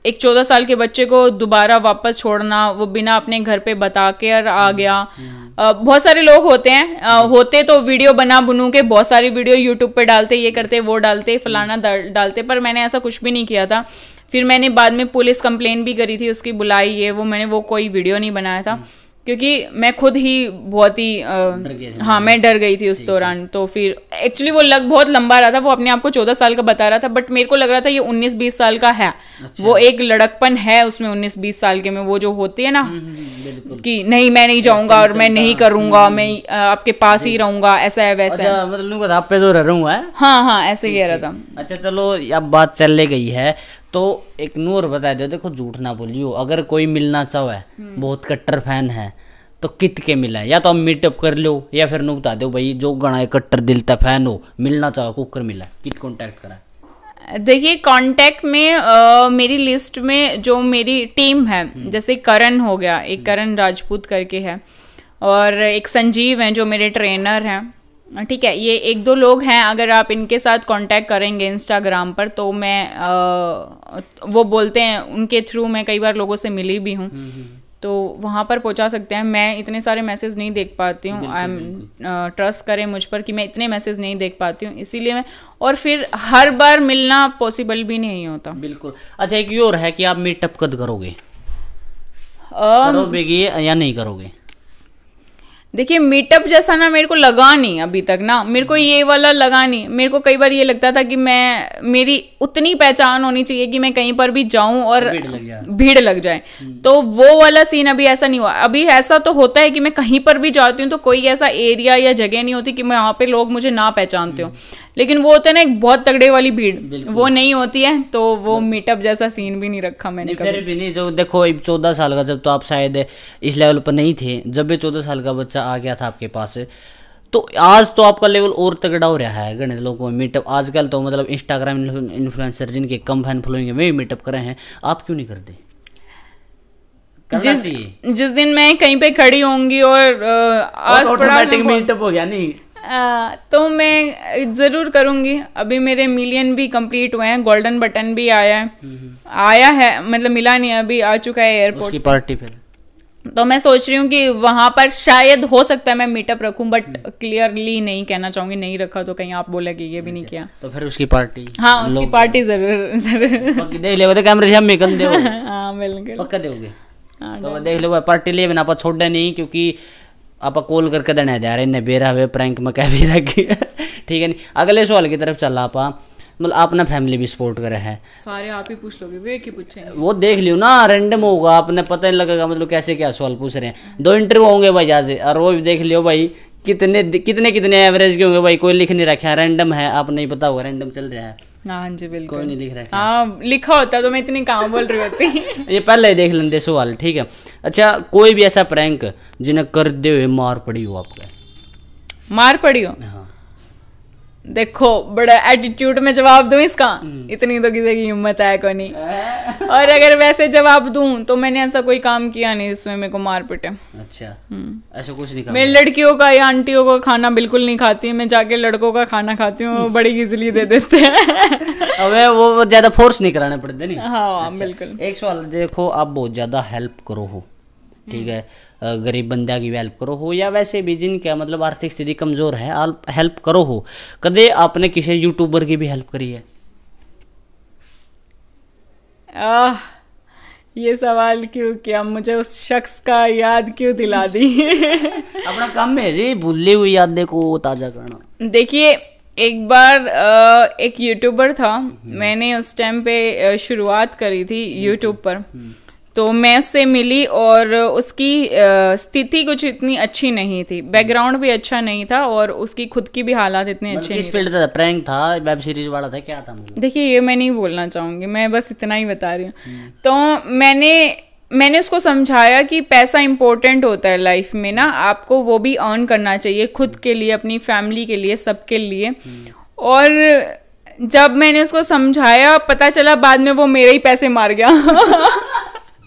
एक चौदह साल के बच्चे को दोबारा वापस छोड़ना वो बिना अपने घर पे बता के और आ हम्म, गया हम्म। बहुत सारे लोग होते हैं होते तो वीडियो बना बुनू के बहुत सारी वीडियो यूट्यूब पे डालते ये करते वो डालते हम्म। फलाना डालते पर मैंने ऐसा कुछ भी नहीं किया था फिर मैंने बाद में पुलिस कंप्लेन भी करी थी उसकी बुलाई ये वो मैंने वो कोई वीडियो नहीं बनाया था क्योंकि मैं खुद ही बहुत ही हाँ मैं डर गई थी उस दौरान तो फिर एक्चुअली वो लग बहुत लंबा रहा था वो अपने आप को चौदह साल का बता रहा था बट मेरे को लग रहा था ये उन्नीस बीस साल का है अच्छा। वो एक लड़कपन है उसमें उन्नीस बीस साल के में वो जो होती है ना हम्म, हम्म, हम्म, कि नहीं मैं नहीं जाऊंगा और मैं नहीं करूंगा मैं आपके पास ही रहूंगा ऐसा है वैसा है अच्छा, मतलब तो हाँ हाँ ऐसे कह रहा था अच्छा चलो अब बात चल गई है तो एक बता दो देखो झूठ ना बोलियो अगर कोई मिलना चाहो है हम्म। बहुत कट्टर फैन है तो कित के मिला है या तो हम मीटअप कर लो या फिर नू बता दो भाई जो गणा कट्टर दिल फैन हो मिलना चाहो कुकर मिला कित कॉन्टैक्ट करा देखिए कांटेक्ट में आ, मेरी लिस्ट में जो मेरी टीम है हम्म। जैसे करण हो गया एक हम्म। करण राजपूत करके है और एक संजीव हैं जो मेरे ट्रेनर हैं ठीक है ये एक दो लोग हैं अगर आप इनके साथ कांटेक्ट करेंगे इंस्टाग्राम पर तो मैं आ, वो बोलते हैं उनके थ्रू मैं कई बार लोगों से मिली भी हूँ हम्म, हम्म। तो वहाँ पर पहुँचा सकते हैं मैं इतने सारे मैसेज नहीं देख पाती हूँ आई एम ट्रस्ट करें मुझ पर कि मैं इतने मैसेज नहीं देख पाती हूँ इसीलिए मैं और फिर हर बार मिलना पॉसिबल भी नहीं होता बिल्कुल अच्छा एक ये और है कि आप मीटअप कद करोगे करोगे या नहीं करोगे देखिए मीटअप जैसा ना मेरे को लगा नहीं अभी तक ना मेरे को ये वाला लगा नहीं मेरे को कई बार ये लगता था कि मैं मेरी उतनी पहचान होनी चाहिए कि मैं कहीं पर भी जाऊं और भीड़ लग जाए, हम्म। तो वो वाला सीन अभी ऐसा नहीं हुआ अभी ऐसा तो होता है कि मैं कहीं पर भी जाती हूँ तो कोई ऐसा एरिया या जगह नहीं होती कि वहाँ पे लोग मुझे ना पहचानते हो हम्म। लेकिन वो होते ना एक बहुत तगड़े वाली भीड़ वो नहीं होती है तो वो मीटअप हाँ। जैसा सीन भी नहीं रखा मैंने नहीं, कभी। भी नहीं जो देखो चौदह साल का जब तो आप शायद इस लेवल पर नहीं थे जब भी चौदह साल का बच्चा आ गया था आपके पास तो आज तो आपका लेवल और तगड़ा हो रहा है गणित लोगों में मीटअप आजकल तो मतलब इंस्टाग्राम इन्फ्लुएंसर जिनके कम फैन फॉलोइंग में भी मीटअप कर रहे हैं आप क्यों नहीं करते जिस जिस दिन मैं कहीं पे खड़ी होंगी और आज मीटअप हो गया नहीं तो मैं ज़रूर करूँगी अभी मेरे मिलियन भी कंप्लीट हुए हैं गोल्डन बटन भी आया है आया है मतलब मिला नहीं अभी आ चुका है एयरपोर्ट की पार्टी फिर तो मैं सोच रही हूँ कि वहाँ पर शायद हो सकता है मैं मीटअप रखूँ बट क्लियरली हम्म। नहीं कहना चाहूँगी नहीं रखा तो कहीं आप बोला कि ये भी नहीं अच्छा। किया तो फिर उसकी पार्टी हाँ उसकी पार्टी जरूर जरूर देख कैमरे से हम निकल दे हाँ बिल्कुल पक्का दोगे हाँ, तो देख लो पार्टी लिए बिना छोड़ना नहीं क्योंकि आप कॉल करके देने दे रहे इन्हें बेरा वे प्रैंक में कह भी रखी ठीक है नी अगले सवाल की तरफ चल आप मतलब आपने फैमिली भी सपोर्ट करे है सारे आप ही पूछ लोगे वे की पूछेंगे वो देख लियो ना रेंडम होगा आपने पता नहीं लगेगा मतलब कैसे क्या सवाल पूछ रहे हैं दो इंटरव्यू होंगे भाई आज और वो भी देख लियो भाई कितने कितने कितने एवरेज के होंगे भाई कोई लिख नहीं रखे रैंडम है आप नहीं पता होगा रैंडम चल रहा है हाँ जी बिल्कुल कोई नहीं लिख रहा है हाँ लिखा होता तो मैं इतनी काम बोल रही होती ये पहले देख लेते सवाल ठीक है अच्छा कोई भी ऐसा प्रैंक जिन्हें कर दे हुए मार पड़ी हो आपका मार पड़ी हो हाँ देखो बड़ा एटीट्यूड में जवाब दूं इसका हम्म। इतनी तो किसी की हिम्मत है को नहीं और अगर वैसे जवाब दूं तो मैंने ऐसा कोई काम किया नहीं जिसमें मेरे को मार पिटे अच्छा हम्म। ऐसा कुछ नहीं मेरी लड़कियों का या आंटियों का खाना बिल्कुल नहीं खाती मैं जाके लड़कों का खाना खाती हूँ बड़ी इजिली दे देते हैं अबे वो ज्यादा फोर्स नहीं कराने पड़ते नहीं हाँ अच्छा। बिल्कुल एक सवाल देखो आप बहुत ज्यादा हेल्प करो हो ठीक है गरीब बंदा की हेल्प करो हो या वैसे भी जिनका मतलब आर्थिक स्थिति कमज़ोर है हेल्प करो हो कदे आपने किसी यूट्यूबर की भी हेल्प करी है आ, ये सवाल क्यों किया मुझे उस शख्स का याद क्यों दिला दी अपना काम है जी भूली हुई यादें को ताज़ा करना देखिए एक बार एक यूट्यूबर था हम्म। मैंने उस टाइम पे शुरुआत करी थी यूट्यूब हम्म, पर हम्म। तो मैं उससे मिली और उसकी स्थिति कुछ इतनी अच्छी नहीं थी बैकग्राउंड भी अच्छा नहीं था और उसकी खुद की भी हालात इतने मतलब अच्छे किस फील्ड था प्रैंक था वेब सीरीज वाला था क्या था मतलब? देखिए ये मैं नहीं बोलना चाहूँगी मैं बस इतना ही बता रही हूँ हम्म। तो मैंने मैंने उसको समझाया कि पैसा इम्पोर्टेंट होता है लाइफ में ना आपको वो भी अर्न करना चाहिए खुद के लिए अपनी फैमिली के लिए सबके लिए हम्म। और जब मैंने उसको समझाया पता चला बाद में वो मेरे ही पैसे मार गया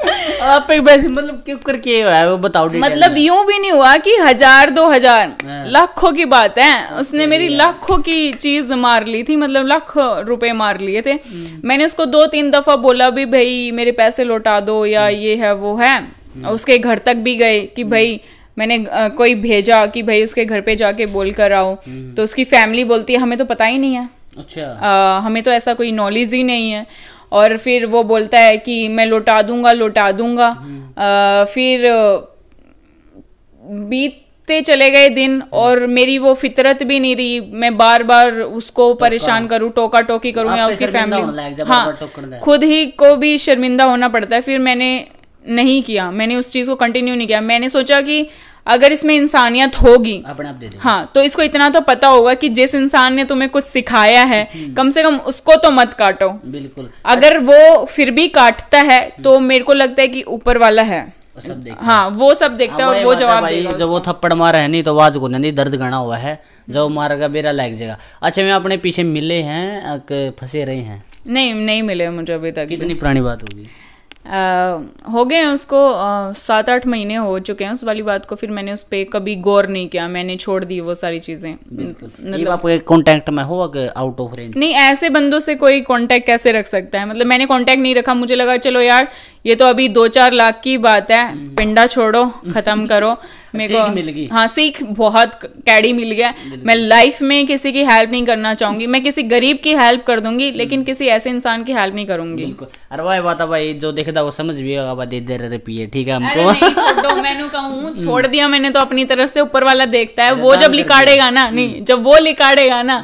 आप एक वैसे मतलब क्यों करके है वो बताओ मतलब यूं भी नहीं हुआ कि हजार दो हजार हाँ। लाखों की बात है हाँ, उसने मेरी लाखों की चीज मार ली थी मतलब लाख रुपए मार लिए थे हम्म। मैंने उसको दो तीन दफा बोला भी भाई मेरे पैसे लौटा दो या हम्म। ये है वो है हम्म। उसके घर तक भी गए कि भाई मैंने कोई भेजा कि भाई उसके घर पे जाके बोल कर आओ तो उसकी फैमिली बोलती है हमें तो पता ही नहीं है अच्छा हमें तो ऐसा कोई नॉलेज ही नहीं है और फिर वो बोलता है कि मैं लौटा दूंगा लौटा दूंगा हम्म। आ, फिर बीतते चले गए दिन हम्म। और मेरी वो फितरत भी नहीं रही मैं बार बार उसको परेशान करूँ टोका टोकी करूँ या उसकी फैमिली हाँ खुद ही को भी शर्मिंदा होना पड़ता है फिर मैंने नहीं किया मैंने उस चीज़ को कंटिन्यू नहीं किया मैंने सोचा कि अगर इसमें इंसानियत होगी अपना दे हाँ तो इसको इतना तो पता होगा कि जिस इंसान ने तुम्हें कुछ सिखाया है हम्म। कम से कम उसको तो मत काटो बिल्कुल अगर वो फिर भी काटता है तो हम्म। मेरे को लगता है कि ऊपर वाला है सब हाँ वो सब देखता हाँ, हाँ, है और वो जवाब देगा जब वो थप्पड़ मारा है नहीं तो आवाज को नहीं दर्द गणा हुआ है जब मारेगा बेरा लग जाएगा अच्छा मैं अपने पीछे मिले हैं फंसे रहे हैं नहीं नहीं मिले मुझे अभी तक कितनी पुरानी बात होगी हो गए हैं उसको सात आठ महीने हो चुके हैं उस वाली बात को फिर मैंने उस पर कभी गौर नहीं किया मैंने छोड़ दी वो सारी चीज़ें मतलब में हो अगर आउट ऑफ रेंज नहीं ऐसे बंदों से कोई कॉन्टेक्ट कैसे रख सकता है मतलब मैंने कॉन्टेक्ट नहीं रखा मुझे लगा चलो यार ये तो अभी दो चार लाख की बात है हम्म। पिंडा छोड़ो ख़त्म करो मेरे को मिल गई हाँ सीख बहुत कैडी मिल गया मिल मैं लाइफ में किसी की हेल्प नहीं करना चाहूंगी मैं किसी गरीब की हेल्प कर दूंगी लेकिन हम्म। किसी ऐसे इंसान की हेल्प नहीं करूंगी अरे भाई बात भाई जो देखता वो समझ भी होगा दे दे रहे पिए ठीक है हमको मैंने कहूँ हम्म। छोड़ दिया मैंने तो अपनी तरफ से ऊपर वाला देखता है वो जब लिकाड़ेगा ना नहीं हम्म। जब वो लिकाड़ेगा ना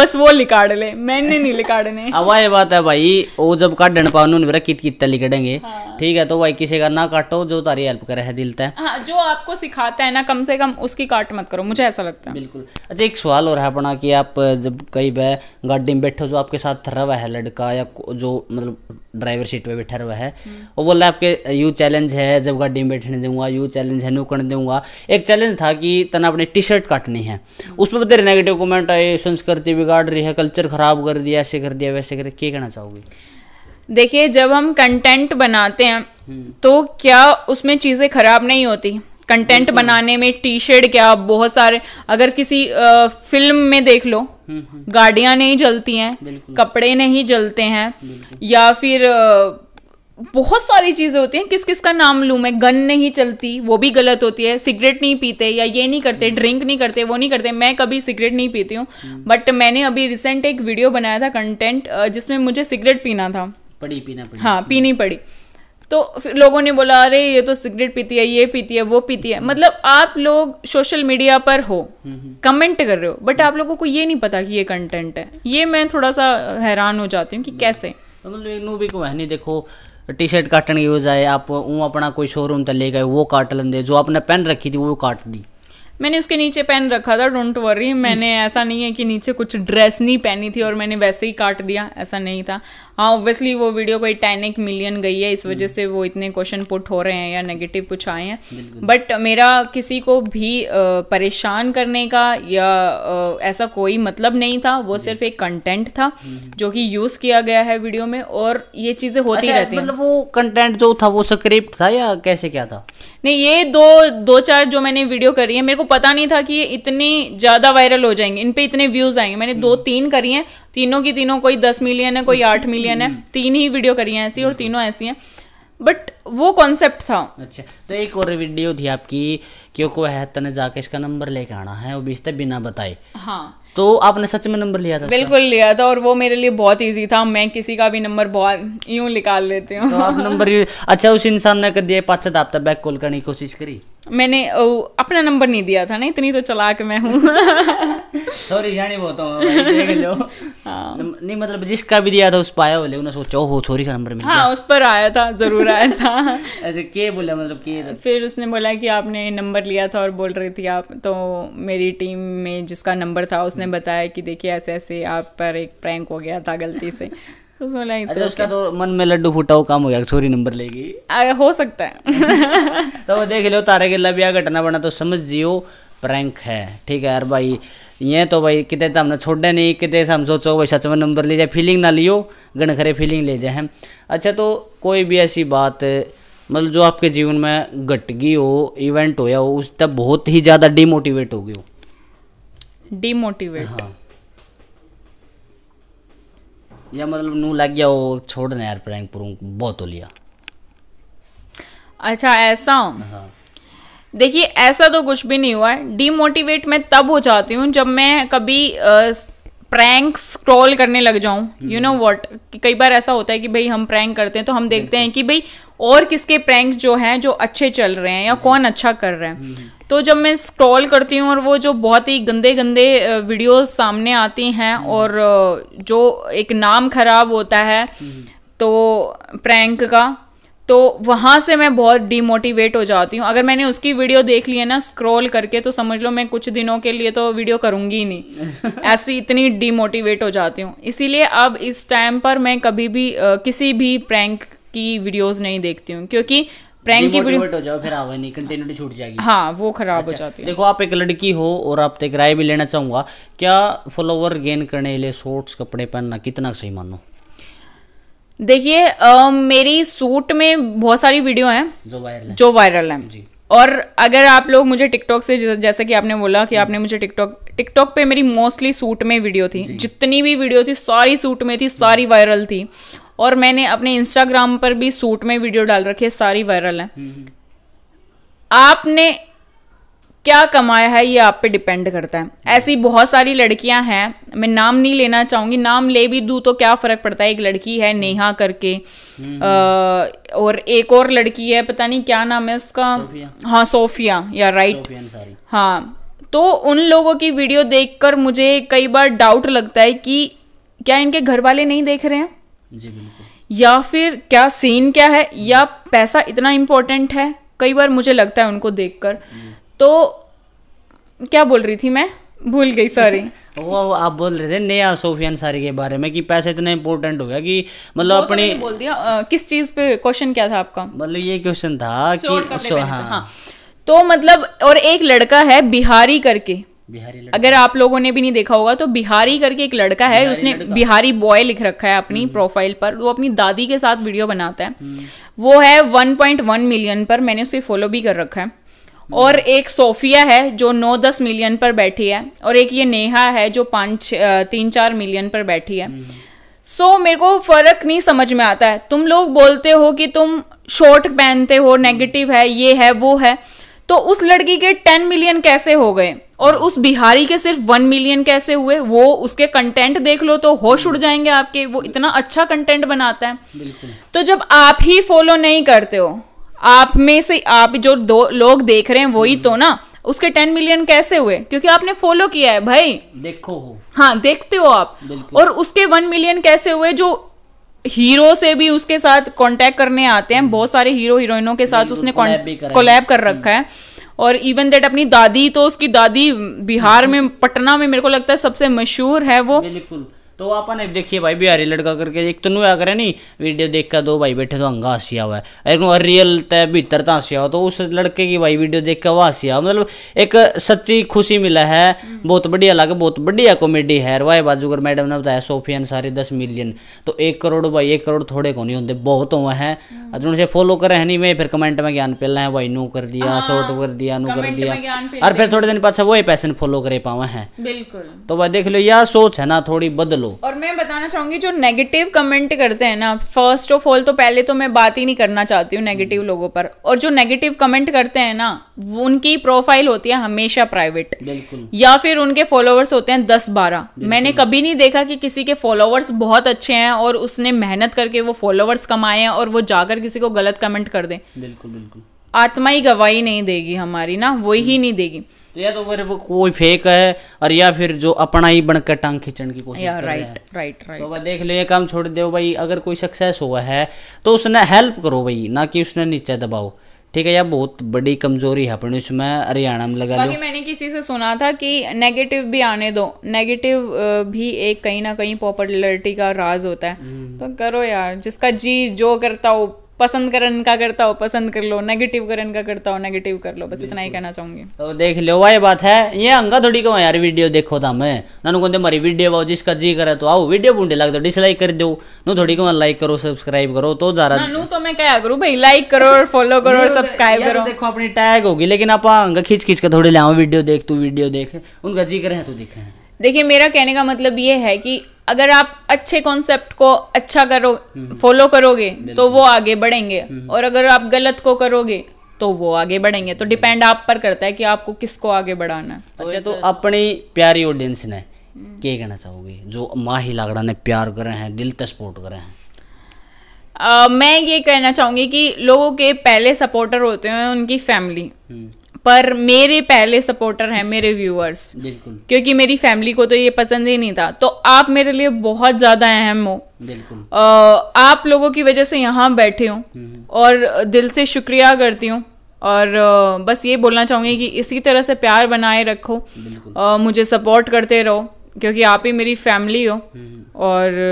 बस वो लिकाड़ ले मैंने नहीं लिकाड़ने अब बात है भाई वो जब डंड पाओ उन्होंने कित कितना लिकड़ेंगे हाँ। ठीक है तो भाई किसी का ना काटो जो तारी हेल्प करे है दिल तय हाँ, जो आपको सिखा आता है ना कम से कम उसकी काट मत करो मुझे ऐसा लगता है बिल्कुल अच्छा एक सवाल और है अपना कि आप जब कहीं वह गाड़ी में बैठे जो आपके साथ रवा है लड़का या जो मतलब ड्राइवर सीट पर बैठा रहा है हम्म। और बोला आपके यू चैलेंज है जब गाड़ी में बैठने दूंगा यू चैलेंज है नो करने दूंगा एक चैलेंज था कि तना अपनी टी शर्ट काटनी है हम्म। उसमें बतेरे नेगेटिव कमेंट आए संस्कृति बिगाड़ रही है कल्चर खराब कर दिया ऐसे कर दिया वैसे कर क्या कहना चाहोगे देखिए जब हम कंटेंट बनाते हैं हम्म। तो क्या उसमें चीज़ें खराब नहीं होती कंटेंट बनाने में टी शर्ट क्या बहुत सारे अगर किसी आ, फिल्म में देख लो हम्म, हम्म। गाड़ियां नहीं जलती हैं कपड़े नहीं जलते हैं या फिर बहुत सारी चीज़ें होती हैं किस किस का नाम लू मैं गन नहीं चलती वो भी गलत होती है सिगरेट नहीं पीते या ये नहीं करते ड्रिंक हम्म। नहीं करते वो नहीं करते मैं कभी सिगरेट नहीं पीती हूँ बट मैंने अभी रिसेंट एक वीडियो बनाया था कंटेंट जिसमें मुझे सिगरेट पीना था पड़ी पीना पड़ी हाँ पीनी पड़ी तो फिर लोगों ने बोला अरे ये तो सिगरेट पीती है ये पीती है वो पीती है मतलब आप लोग सोशल मीडिया पर हो कमेंट कर रहे हो बट आप लोगों को ये नहीं पता कि ये कंटेंट है ये मैं थोड़ा सा हैरान हो जाती हूँ कि कैसे मतलब भी को नहीं देखो टी शर्ट काटने की वजह आप वो अपना कोई शोरूम तक ले गए वो काट लेंगे जो आपने पेन रखी थी वो काट दी मैंने उसके नीचे पेन रखा था डोंट वरी मैंने ऐसा नहीं है कि नीचे कुछ ड्रेस नहीं पहनी थी और मैंने वैसे ही काट दिया ऐसा नहीं था हाँ ऑब्वियसली वो वीडियो कोई टेन एक मिलियन गई है इस वजह हम्म। से वो इतने क्वेश्चन पुट हो रहे हैं या नेगेटिव कुछ आए हैं बट मेरा किसी को भी परेशान करने का या ऐसा कोई मतलब नहीं था वो हम्म। सिर्फ एक कंटेंट था हम्म। जो कि यूज़ किया गया है वीडियो में और ये चीज़ें होती अच्छा, रहती मतलब वो कंटेंट जो था वो स्क्रिप्ट था या कैसे क्या था नहीं ये दो दो चार जो मैंने वीडियो करी है मेरे को पता नहीं था कि ये इतनी ज़्यादा वायरल हो जाएंगे इन पे इतने व्यूज़ आएंगे मैंने दो हम्म। तीन करी हैं तीनों की तीनों कोई दस मिलियन है कोई आठ मिलियन है हम्म। तीन ही वीडियो करी हैं ऐसी और तीनों ऐसी हैं बट वो कॉन्सेप्ट था अच्छा तो एक और वीडियो थी आपकी क्योंकि वह तने जाके इसका नंबर लेके आना है और बेचते बिना बताए हाँ तो आपने सच में नंबर लिया था बिल्कुल लिया था और वो मेरे लिए बहुत इजी था मैं किसी का भी नंबर बहुत यूं निकाल लेती हूँ तो आप नंबर अच्छा उस इंसान ने कभी पाश्चात आपका बैक कॉल करने की कोशिश करी मैंने अपना नंबर नहीं दिया था ना इतनी तो चला के मैं हूँ सॉरी जानी बहुत हाँ। नहीं मतलब जिसका भी दिया था उस पाया बोले उन्हें सोचा हो छोरी का नंबर मिल हाँ उस पर आया था जरूर आया था ऐसे के बोला मतलब के फिर उसने बोला कि आपने नंबर लिया था और बोल रही थी आप तो मेरी टीम में जिसका नंबर था उसने हम्म। बताया कि देखिए ऐसे ऐसे आप पर एक प्रैंक हो गया था गलती से तो बोला अच्छा उसका तो मन में लड्डू फूटा वो काम हो गया छोरी नंबर लेगी हो सकता है तो देख लो तारे के लबिया घटना बना तो समझ जियो प्रैंक है ठीक है यार भाई ये तो भाई कितने तो हमने छोड़े नहीं कितने से हम सोचो भाई सच में नंबर ले जाए फीलिंग ना लियो गण खरे फीलिंग ले जाए हम अच्छा तो कोई भी ऐसी बात मतलब जो आपके जीवन में घट गई हो इवेंट हो या हो उस तब बहुत ही ज़्यादा डिमोटिवेट हो गई हो डिमोटिवेट हाँ या मतलब नू लग गया हो छोड़ना यार प्रैंक प्रूंक बहुत हो लिया अच्छा ऐसा हाँ देखिए ऐसा तो कुछ भी नहीं हुआ है डीमोटिवेट मैं तब हो जाती हूँ जब मैं कभी प्रैंक स्क्रॉल करने लग जाऊँ यू नो वॉट कई बार ऐसा होता है कि भाई हम प्रैंक करते हैं तो हम देखते हैं कि भाई और किसके प्रैंक जो हैं जो अच्छे चल रहे हैं या कौन अच्छा कर रहे हैं हम्म। तो जब मैं स्क्रॉल करती हूँ और वो जो बहुत ही गंदे गंदे वीडियोस सामने आती हैं हम्म। और जो एक नाम खराब होता है हम्म। तो प्रैंक का तो वहाँ से मैं बहुत डीमोटिवेट हो जाती हूँ अगर मैंने उसकी वीडियो देख ली है ना स्क्रॉल करके तो समझ लो मैं कुछ दिनों के लिए तो वीडियो करूँगी ही नहीं ऐसी इतनी डीमोटिवेट हो जाती हूँ इसीलिए अब इस टाइम पर मैं कभी भी आ, किसी भी प्रैंक की वीडियोस नहीं देखती हूँ क्योंकि प्रैंक की वीडियो हो जाओ फिर आवे नहीं कंटिन्यूटी छूट जाएगी हाँ वो खराब अच्छा, हो जाती है देखो आप एक लड़की हो और आप तक राय भी लेना चाहूँगा क्या फॉलोवर गेन करने के लिए शॉर्ट्स कपड़े पहनना कितना सही मानो देखिए मेरी सूट में बहुत सारी वीडियो हैं जो वायरल है और अगर आप लोग मुझे टिकटॉक से जैसा कि आपने बोला कि आपने मुझे टिकटॉक टिकटॉक पे मेरी मोस्टली सूट में वीडियो थी जितनी भी वीडियो थी सारी सूट में थी सारी वायरल थी और मैंने अपने इंस्टाग्राम पर भी सूट में वीडियो डाल रखी है सारी वायरल है हम्म, हम्म। आपने क्या कमाया है ये आप पे डिपेंड करता है ऐसी बहुत सारी लड़कियां हैं मैं नाम नहीं लेना चाहूंगी नाम ले भी दू तो क्या फ़र्क पड़ता है एक लड़की है नेहा करके आ, हम्म, और एक और लड़की है पता नहीं क्या नाम है उसका सोफिया। हाँ सोफिया या राइट सोफिया हाँ तो उन लोगों की वीडियो देखकर मुझे कई बार डाउट लगता है कि क्या इनके घर वाले नहीं देख रहे हैं जी या फिर क्या सीन क्या है या पैसा इतना इम्पोर्टेंट है कई बार मुझे लगता है उनको देखकर हम्म। तो क्या बोल रही थी मैं भूल गई सॉरी वो आप बोल रहे थे नया सोफिया अंसारी के बारे में कि पैसे इतने इम्पोर्टेंट हो गया कि मतलब अपने तो बोल दिया आ, किस चीज पे क्वेश्चन क्या था आपका मतलब ये क्वेश्चन था कि सो, हाँ।, हाँ तो मतलब और एक लड़का है बिहारी करके बिहारी अगर आप लोगों ने भी नहीं देखा होगा तो बिहारी करके एक लड़का है उसने बिहारी बॉय लिख रखा है अपनी प्रोफाइल हम्म। पर वो अपनी दादी के साथ वीडियो बनाता है हम्म। वो है 1.1 मिलियन पर मैंने उसे फॉलो भी कर रखा है और एक सोफिया है जो नौ दस मिलियन पर बैठी है और एक ये नेहा है जो पाँच तीन चार मिलियन पर बैठी है हम्म। सो so, मेरे को फर्क नहीं समझ में आता है तुम लोग बोलते हो कि तुम शॉर्ट पहनते हो नेगेटिव है ये है वो है तो उस लड़की के टेन मिलियन कैसे हो गए और उस बिहारी के सिर्फ वन मिलियन कैसे हुए वो उसके कंटेंट देख लो तो होश उड़ जाएंगे आपके वो इतना अच्छा कंटेंट बनाता है तो जब आप ही फॉलो नहीं करते हो आप में से आप जो दो लोग देख रहे हैं वही तो ना उसके टेन मिलियन कैसे हुए क्योंकि आपने फॉलो किया है भाई देखो हो हाँ देखते हो आप और उसके वन मिलियन कैसे हुए जो हीरो से भी उसके साथ कांटेक्ट करने आते हैं हम्म। बहुत सारे हीरो हीरोइनों के साथ उसने कोलैब कर रखा हम्म। है और इवन दैट अपनी दादी तो उसकी दादी बिहार में पटना में मेरे को लगता है सबसे मशहूर है वो बिल्कुल तो अपन देखिए भाई बिहारी लड़का करके एक तो नुआ करे नहीं वीडियो देख कर दो भाई बैठे तो अंगा हंसिया हुआ है एक रियल तय भीतर तो हंसिया हो तो उस लड़के की भाई वीडियो देख कर वह हंसिया मतलब एक सच्ची खुशी मिला है बहुत बढ़िया लगा बहुत बढ़िया कॉमेडी है वाई बाजूगर मैडम ने बताया ने सारे दस मिलियन तो एक करोड़ भाई एक करोड़ थोड़े को नहीं होते बहुत हुए हैं हम्म। जो से फॉलो करे है नहीं मैं फिर कमेंट में ज्ञान पहला है भाई नो कर दिया शॉर्ट हाँ, कर दिया नो कर दिया और फिर थोड़े दिन पास वो पैसन फॉलो करे पावे है बिल्कुल तो भाई देख लो यह सोच है ना थोड़ी बदलो और मैं बताना चाहूंगी जो नेगेटिव कमेंट करते हैं ना फर्स्ट ऑफ ऑल तो पहले तो मैं बात ही नहीं करना चाहती हूँ नेगेटिव लोगों पर और जो नेगेटिव कमेंट करते हैं ना उनकी प्रोफाइल होती है हमेशा प्राइवेट बिल्कुल या फिर उनके फॉलोअर्स होते हैं दस बारह मैंने कभी नहीं देखा कि किसी के फॉलोअर्स बहुत अच्छे हैं और उसने मेहनत करके वो फॉलोअर्स कमाए हैं और वो जाकर किसी को गलत कमेंट कर दे बिल्कुल बिल्कुल आत्मा ही गवाही नहीं देगी हमारी ना वो ही हम्म। नहीं देगी तो या तो फिर वो कोई फेक है और या फिर जो अपना ही बनकर टांग खींचने की कोशिश कर राइट, रहे हैं राइट राइट तो वह देख लो ये काम छोड़ दो भाई अगर कोई सक्सेस हुआ है तो उसने हेल्प करो भाई ना कि उसने नीचे दबाओ ठीक है यार बहुत बड़ी कमजोरी है अपने उसमें हरियाणा में लगा बाकी मैंने किसी से सुना था कि नेगेटिव भी आने दो नेगेटिव भी एक कहीं ना कहीं पॉपुलरिटी का राज होता है हम्म। तो करो यार जिसका जी जो करता हो पसंद करन का करता हो पसंद कर लो नेगेटिव करन का करता हो नेगेटिव कर लो बस इतना ही कहना चाहूंगी तो देख लो भाई बात है ये अंगा थोड़ी कहो यार वीडियो देखो था तो मैं नानू कहते हमारी वीडियो बहुत जिसका जी करे तो आओ वीडियो बूंडे लग दो डिसलाइक कर दो नू थोड़ी कहो लाइक करो सब्सक्राइब करो तो जरा नू तो मैं क्या करूँ भाई लाइक करो और फॉलो करो और सब्सक्राइब करो देखो अपनी टैग होगी लेकिन आप अंगा खींच खींच के थोड़ी ले वीडियो देख तू वीडियो देख उनका जी करे तो दिखे देखिए मेरा कहने का मतलब ये है कि अगर आप अच्छे कॉन्सेप्ट को अच्छा करो फॉलो हम्म। करोगे तो वो आगे बढ़ेंगे हम्म। और अगर आप गलत को करोगे तो वो आगे बढ़ेंगे तो डिपेंड आप पर करता है कि आपको किसको आगे बढ़ाना है अच्छा तो, तो अपनी प्यारी ऑडियंस ने हम्म। क्या कहना चाहोगे जो माही लागड़ा ने प्यार करे हैं दिल तक सपोर्ट करे हैं Uh, मैं ये कहना चाहूँगी कि लोगों के पहले सपोर्टर होते हैं उनकी फैमिली पर मेरे पहले सपोर्टर हैं मेरे व्यूअर्स बिल्कुल क्योंकि मेरी फैमिली को तो ये पसंद ही नहीं था तो आप मेरे लिए बहुत ज़्यादा अहम हो बिल्कुल आप लोगों की वजह से यहाँ बैठे हूँ हम्म। और दिल से शुक्रिया करती हूँ और बस ये बोलना चाहूंगी कि इसी तरह से प्यार बनाए रखो मुझे सपोर्ट करते रहो क्योंकि आप ही मेरी फैमिली हो हम्म। और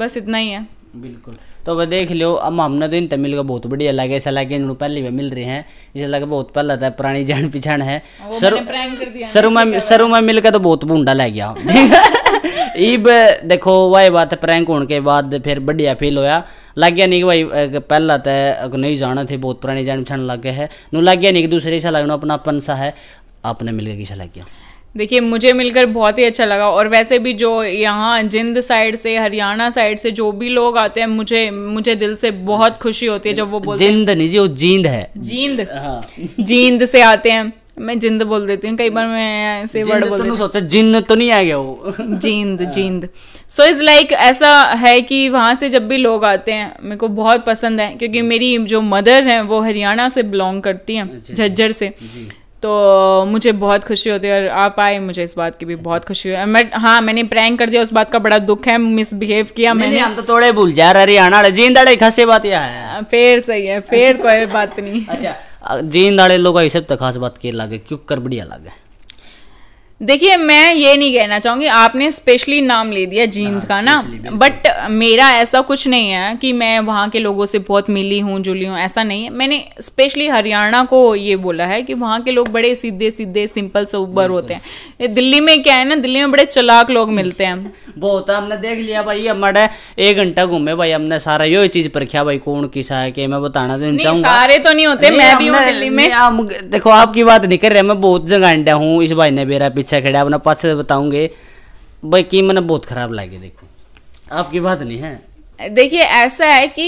बस इतना ही है बिल्कुल तो वह देख लियो अब हमने तो इन तमिल का बहुत बढ़िया लगे ऐसा लगे इन पहली बार मिल रही हैं इसे लगे बहुत पहला था पुरानी जान पहचान है सरू में सरू में मिलकर तो बहुत बूंदा लग गया ठीक देखो वही बात प्रैंक होने के बाद फिर बढ़िया फील होया लग गया नहीं कि भाई पहला तो नहीं जाना थे बहुत पुराने जान पछाण लग गया है नू लग गया नहीं कि दूसरे से लगना अपना अपनापन सा है आपने मिलकर किसा लग गया देखिए मुझे मिलकर बहुत ही अच्छा लगा और वैसे भी जो यहाँ जिंद साइड से हरियाणा साइड से जो भी लोग आते हैं मुझे मुझे दिल से बहुत खुशी होती है जब वो बोलते जिंद नहीं जी वो जींद है जींद हाँ। जींद से आते हैं मैं जिंद बोल देती हूँ कई बार मैं ऐसे वर्ड तो बोल देती सोचा जिंद तो नहीं आ गया वो जींद हाँ। जींद सो इज लाइक ऐसा है कि वहाँ से जब भी लोग आते हैं मेरे को बहुत पसंद है क्योंकि मेरी जो मदर है वो हरियाणा से बिलोंग करती हैं अच्छा। झज्जर से तो मुझे बहुत खुशी होती है और आप आए मुझे इस बात की भी बहुत अच्छा। खुशी हुई मैं हाँ मैंने प्रैंक कर दिया उस बात का बड़ा दुख है मिसबिहेव किया नहीं, मैंने हम तो थोड़े भूल जा रहे हरियाणा जींद दाड़े बात यह है हाँ, फिर सही है फिर कोई बात नहीं अच्छा जींद लोग हिसाब तो खास बात के लागे क्यों कर बढ़िया लागे देखिए मैं ये नहीं कहना चाहूंगी आपने स्पेशली नाम ले दिया जींद हाँ, का ना बट मेरा ऐसा कुछ नहीं है कि मैं वहाँ के लोगों से बहुत मिली हूँ जुली हूँ ऐसा नहीं है मैंने स्पेशली हरियाणा को ये बोला है कि वहाँ के लोग बड़े सीधे सीधे सिंपल सोबर होते हैं दिल्ली में क्या है ना दिल्ली में बड़े चलाक लोग मिलते हैं बहुत हमने देख लिया भाई हमारे एक घंटा घूमे भाई हमने सारा यो चीज परख्या भाई कौन किसा है कि मैं बताना देना तो सारे तो नहीं होते मैं भी हूँ दिल्ली में देखो आपकी बात नहीं कर रहे मैं बहुत जगह अंडा हूँ इस भाई ने मेरा पीछा खड़ा अपना पाछे बताऊंगे भाई की मैंने बहुत खराब लगे देखो आपकी बात नहीं है देखिए ऐसा है कि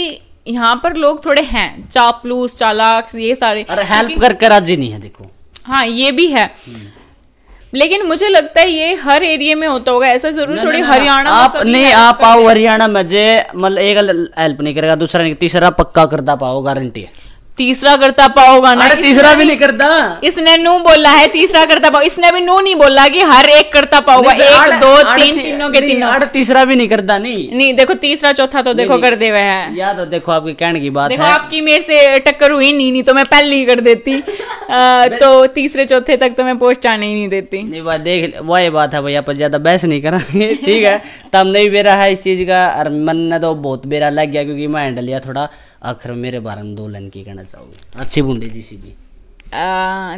यहाँ पर लोग थोड़े हैं चापलूस चालाक ये सारे और हेल्प कर कर राजी नहीं है देखो हाँ ये भी है हम्म। लेकिन मुझे लगता है ये हर एरिया में होता होगा ऐसा जरूर थोड़ी हरियाणा आप नहीं आप आओ हरियाणा में जे मतलब एक हेल्प नहीं करेगा दूसरा नहीं तीसरा पक्का करता पाओ गारंटी है तीसरा करता पाओगा ना तीसरा भी नहीं करता इसने नू बोला है तीसरा करता पाओ इसने भी नू नहीं बोला कि हर एक करता पाओगा तो एक दो तीन तीनों के तीनों आड़ तीसरा भी नहीं करता नहीं नहीं देखो तीसरा चौथा तो देखो कर दे है या तो देखो आपके कहने की बात है आपकी मेरे से टक्कर हुई नहीं नहीं तो मैं पहले ही कर देती तो तीसरे चौथे तक तो मैं पोस्ट आने ही नहीं देती नहीं बात देख वही बात है भैया पर ज्यादा बहस नहीं करेंगे ठीक है तब नहीं बेरा है इस चीज का और मन ने तो बहुत बेरा लग गया क्योंकि मैं हैंडल लिया थोड़ा आखिर मेरे बारे में दो लाइन की कहना चाहूँगी अच्छी बुंडे जी सी भी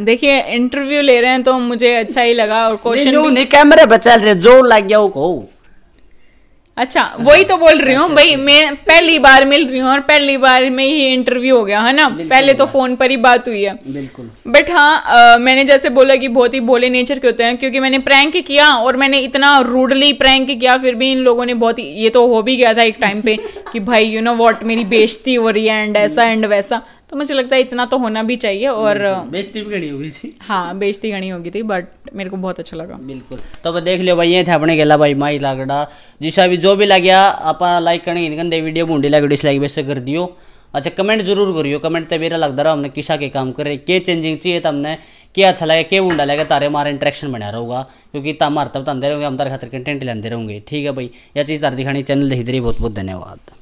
देखिए इंटरव्यू ले रहे हैं तो मुझे अच्छा ही लगा और क्वेश्चन नहीं, नहीं कैमरे बचा रहे जो लग गया वो कहो अच्छा वही तो बोल रही हूँ भाई मैं पहली बार मिल रही हूँ और पहली बार में ही इंटरव्यू हो गया है ना पहले तो फोन पर ही बात हुई है बिल्कुल बट हाँ मैंने जैसे बोला कि बहुत ही भोले नेचर के होते हैं क्योंकि मैंने प्रैंक किया और मैंने इतना रूडली प्रैंक किया फिर भी इन लोगों ने बहुत ही ये तो हो भी गया था एक टाइम पे कि भाई यू नो वॉट मेरी बेजती हो रही है एंड ऐसा एंड वैसा तो मुझे लगता है इतना तो होना भी चाहिए और बेजती भी गणी होगी थी हाँ बेजती गणी होगी थी बट मेरे को बहुत अच्छा लगा बिल्कुल तो अब देख लियो भाई ये थे अपने गेला भाई माई लागड़ा जिसा भी जो भी लग्या आप लाइक करने इनकन दे वीडियो बूंडी लागू लाइक वैसे कर दियो अच्छा कमेंट जरूर करियो कमेंट तो मेरा लगता रहा हमने किसा के काम करे के चेंजिंग चाहिए तो हमने के अच्छा लगे के ऊंडा लगे तारे मारे इंट्रैक्शन बना रहूगा क्योंकि तब मारता तब रहोगे हम तारे खातर कंटेंट लेंदे रहोगे ठीक है भाई यह चीज़ तार दिखानी चैनल देख रही बहुत बहुत धन्यवाद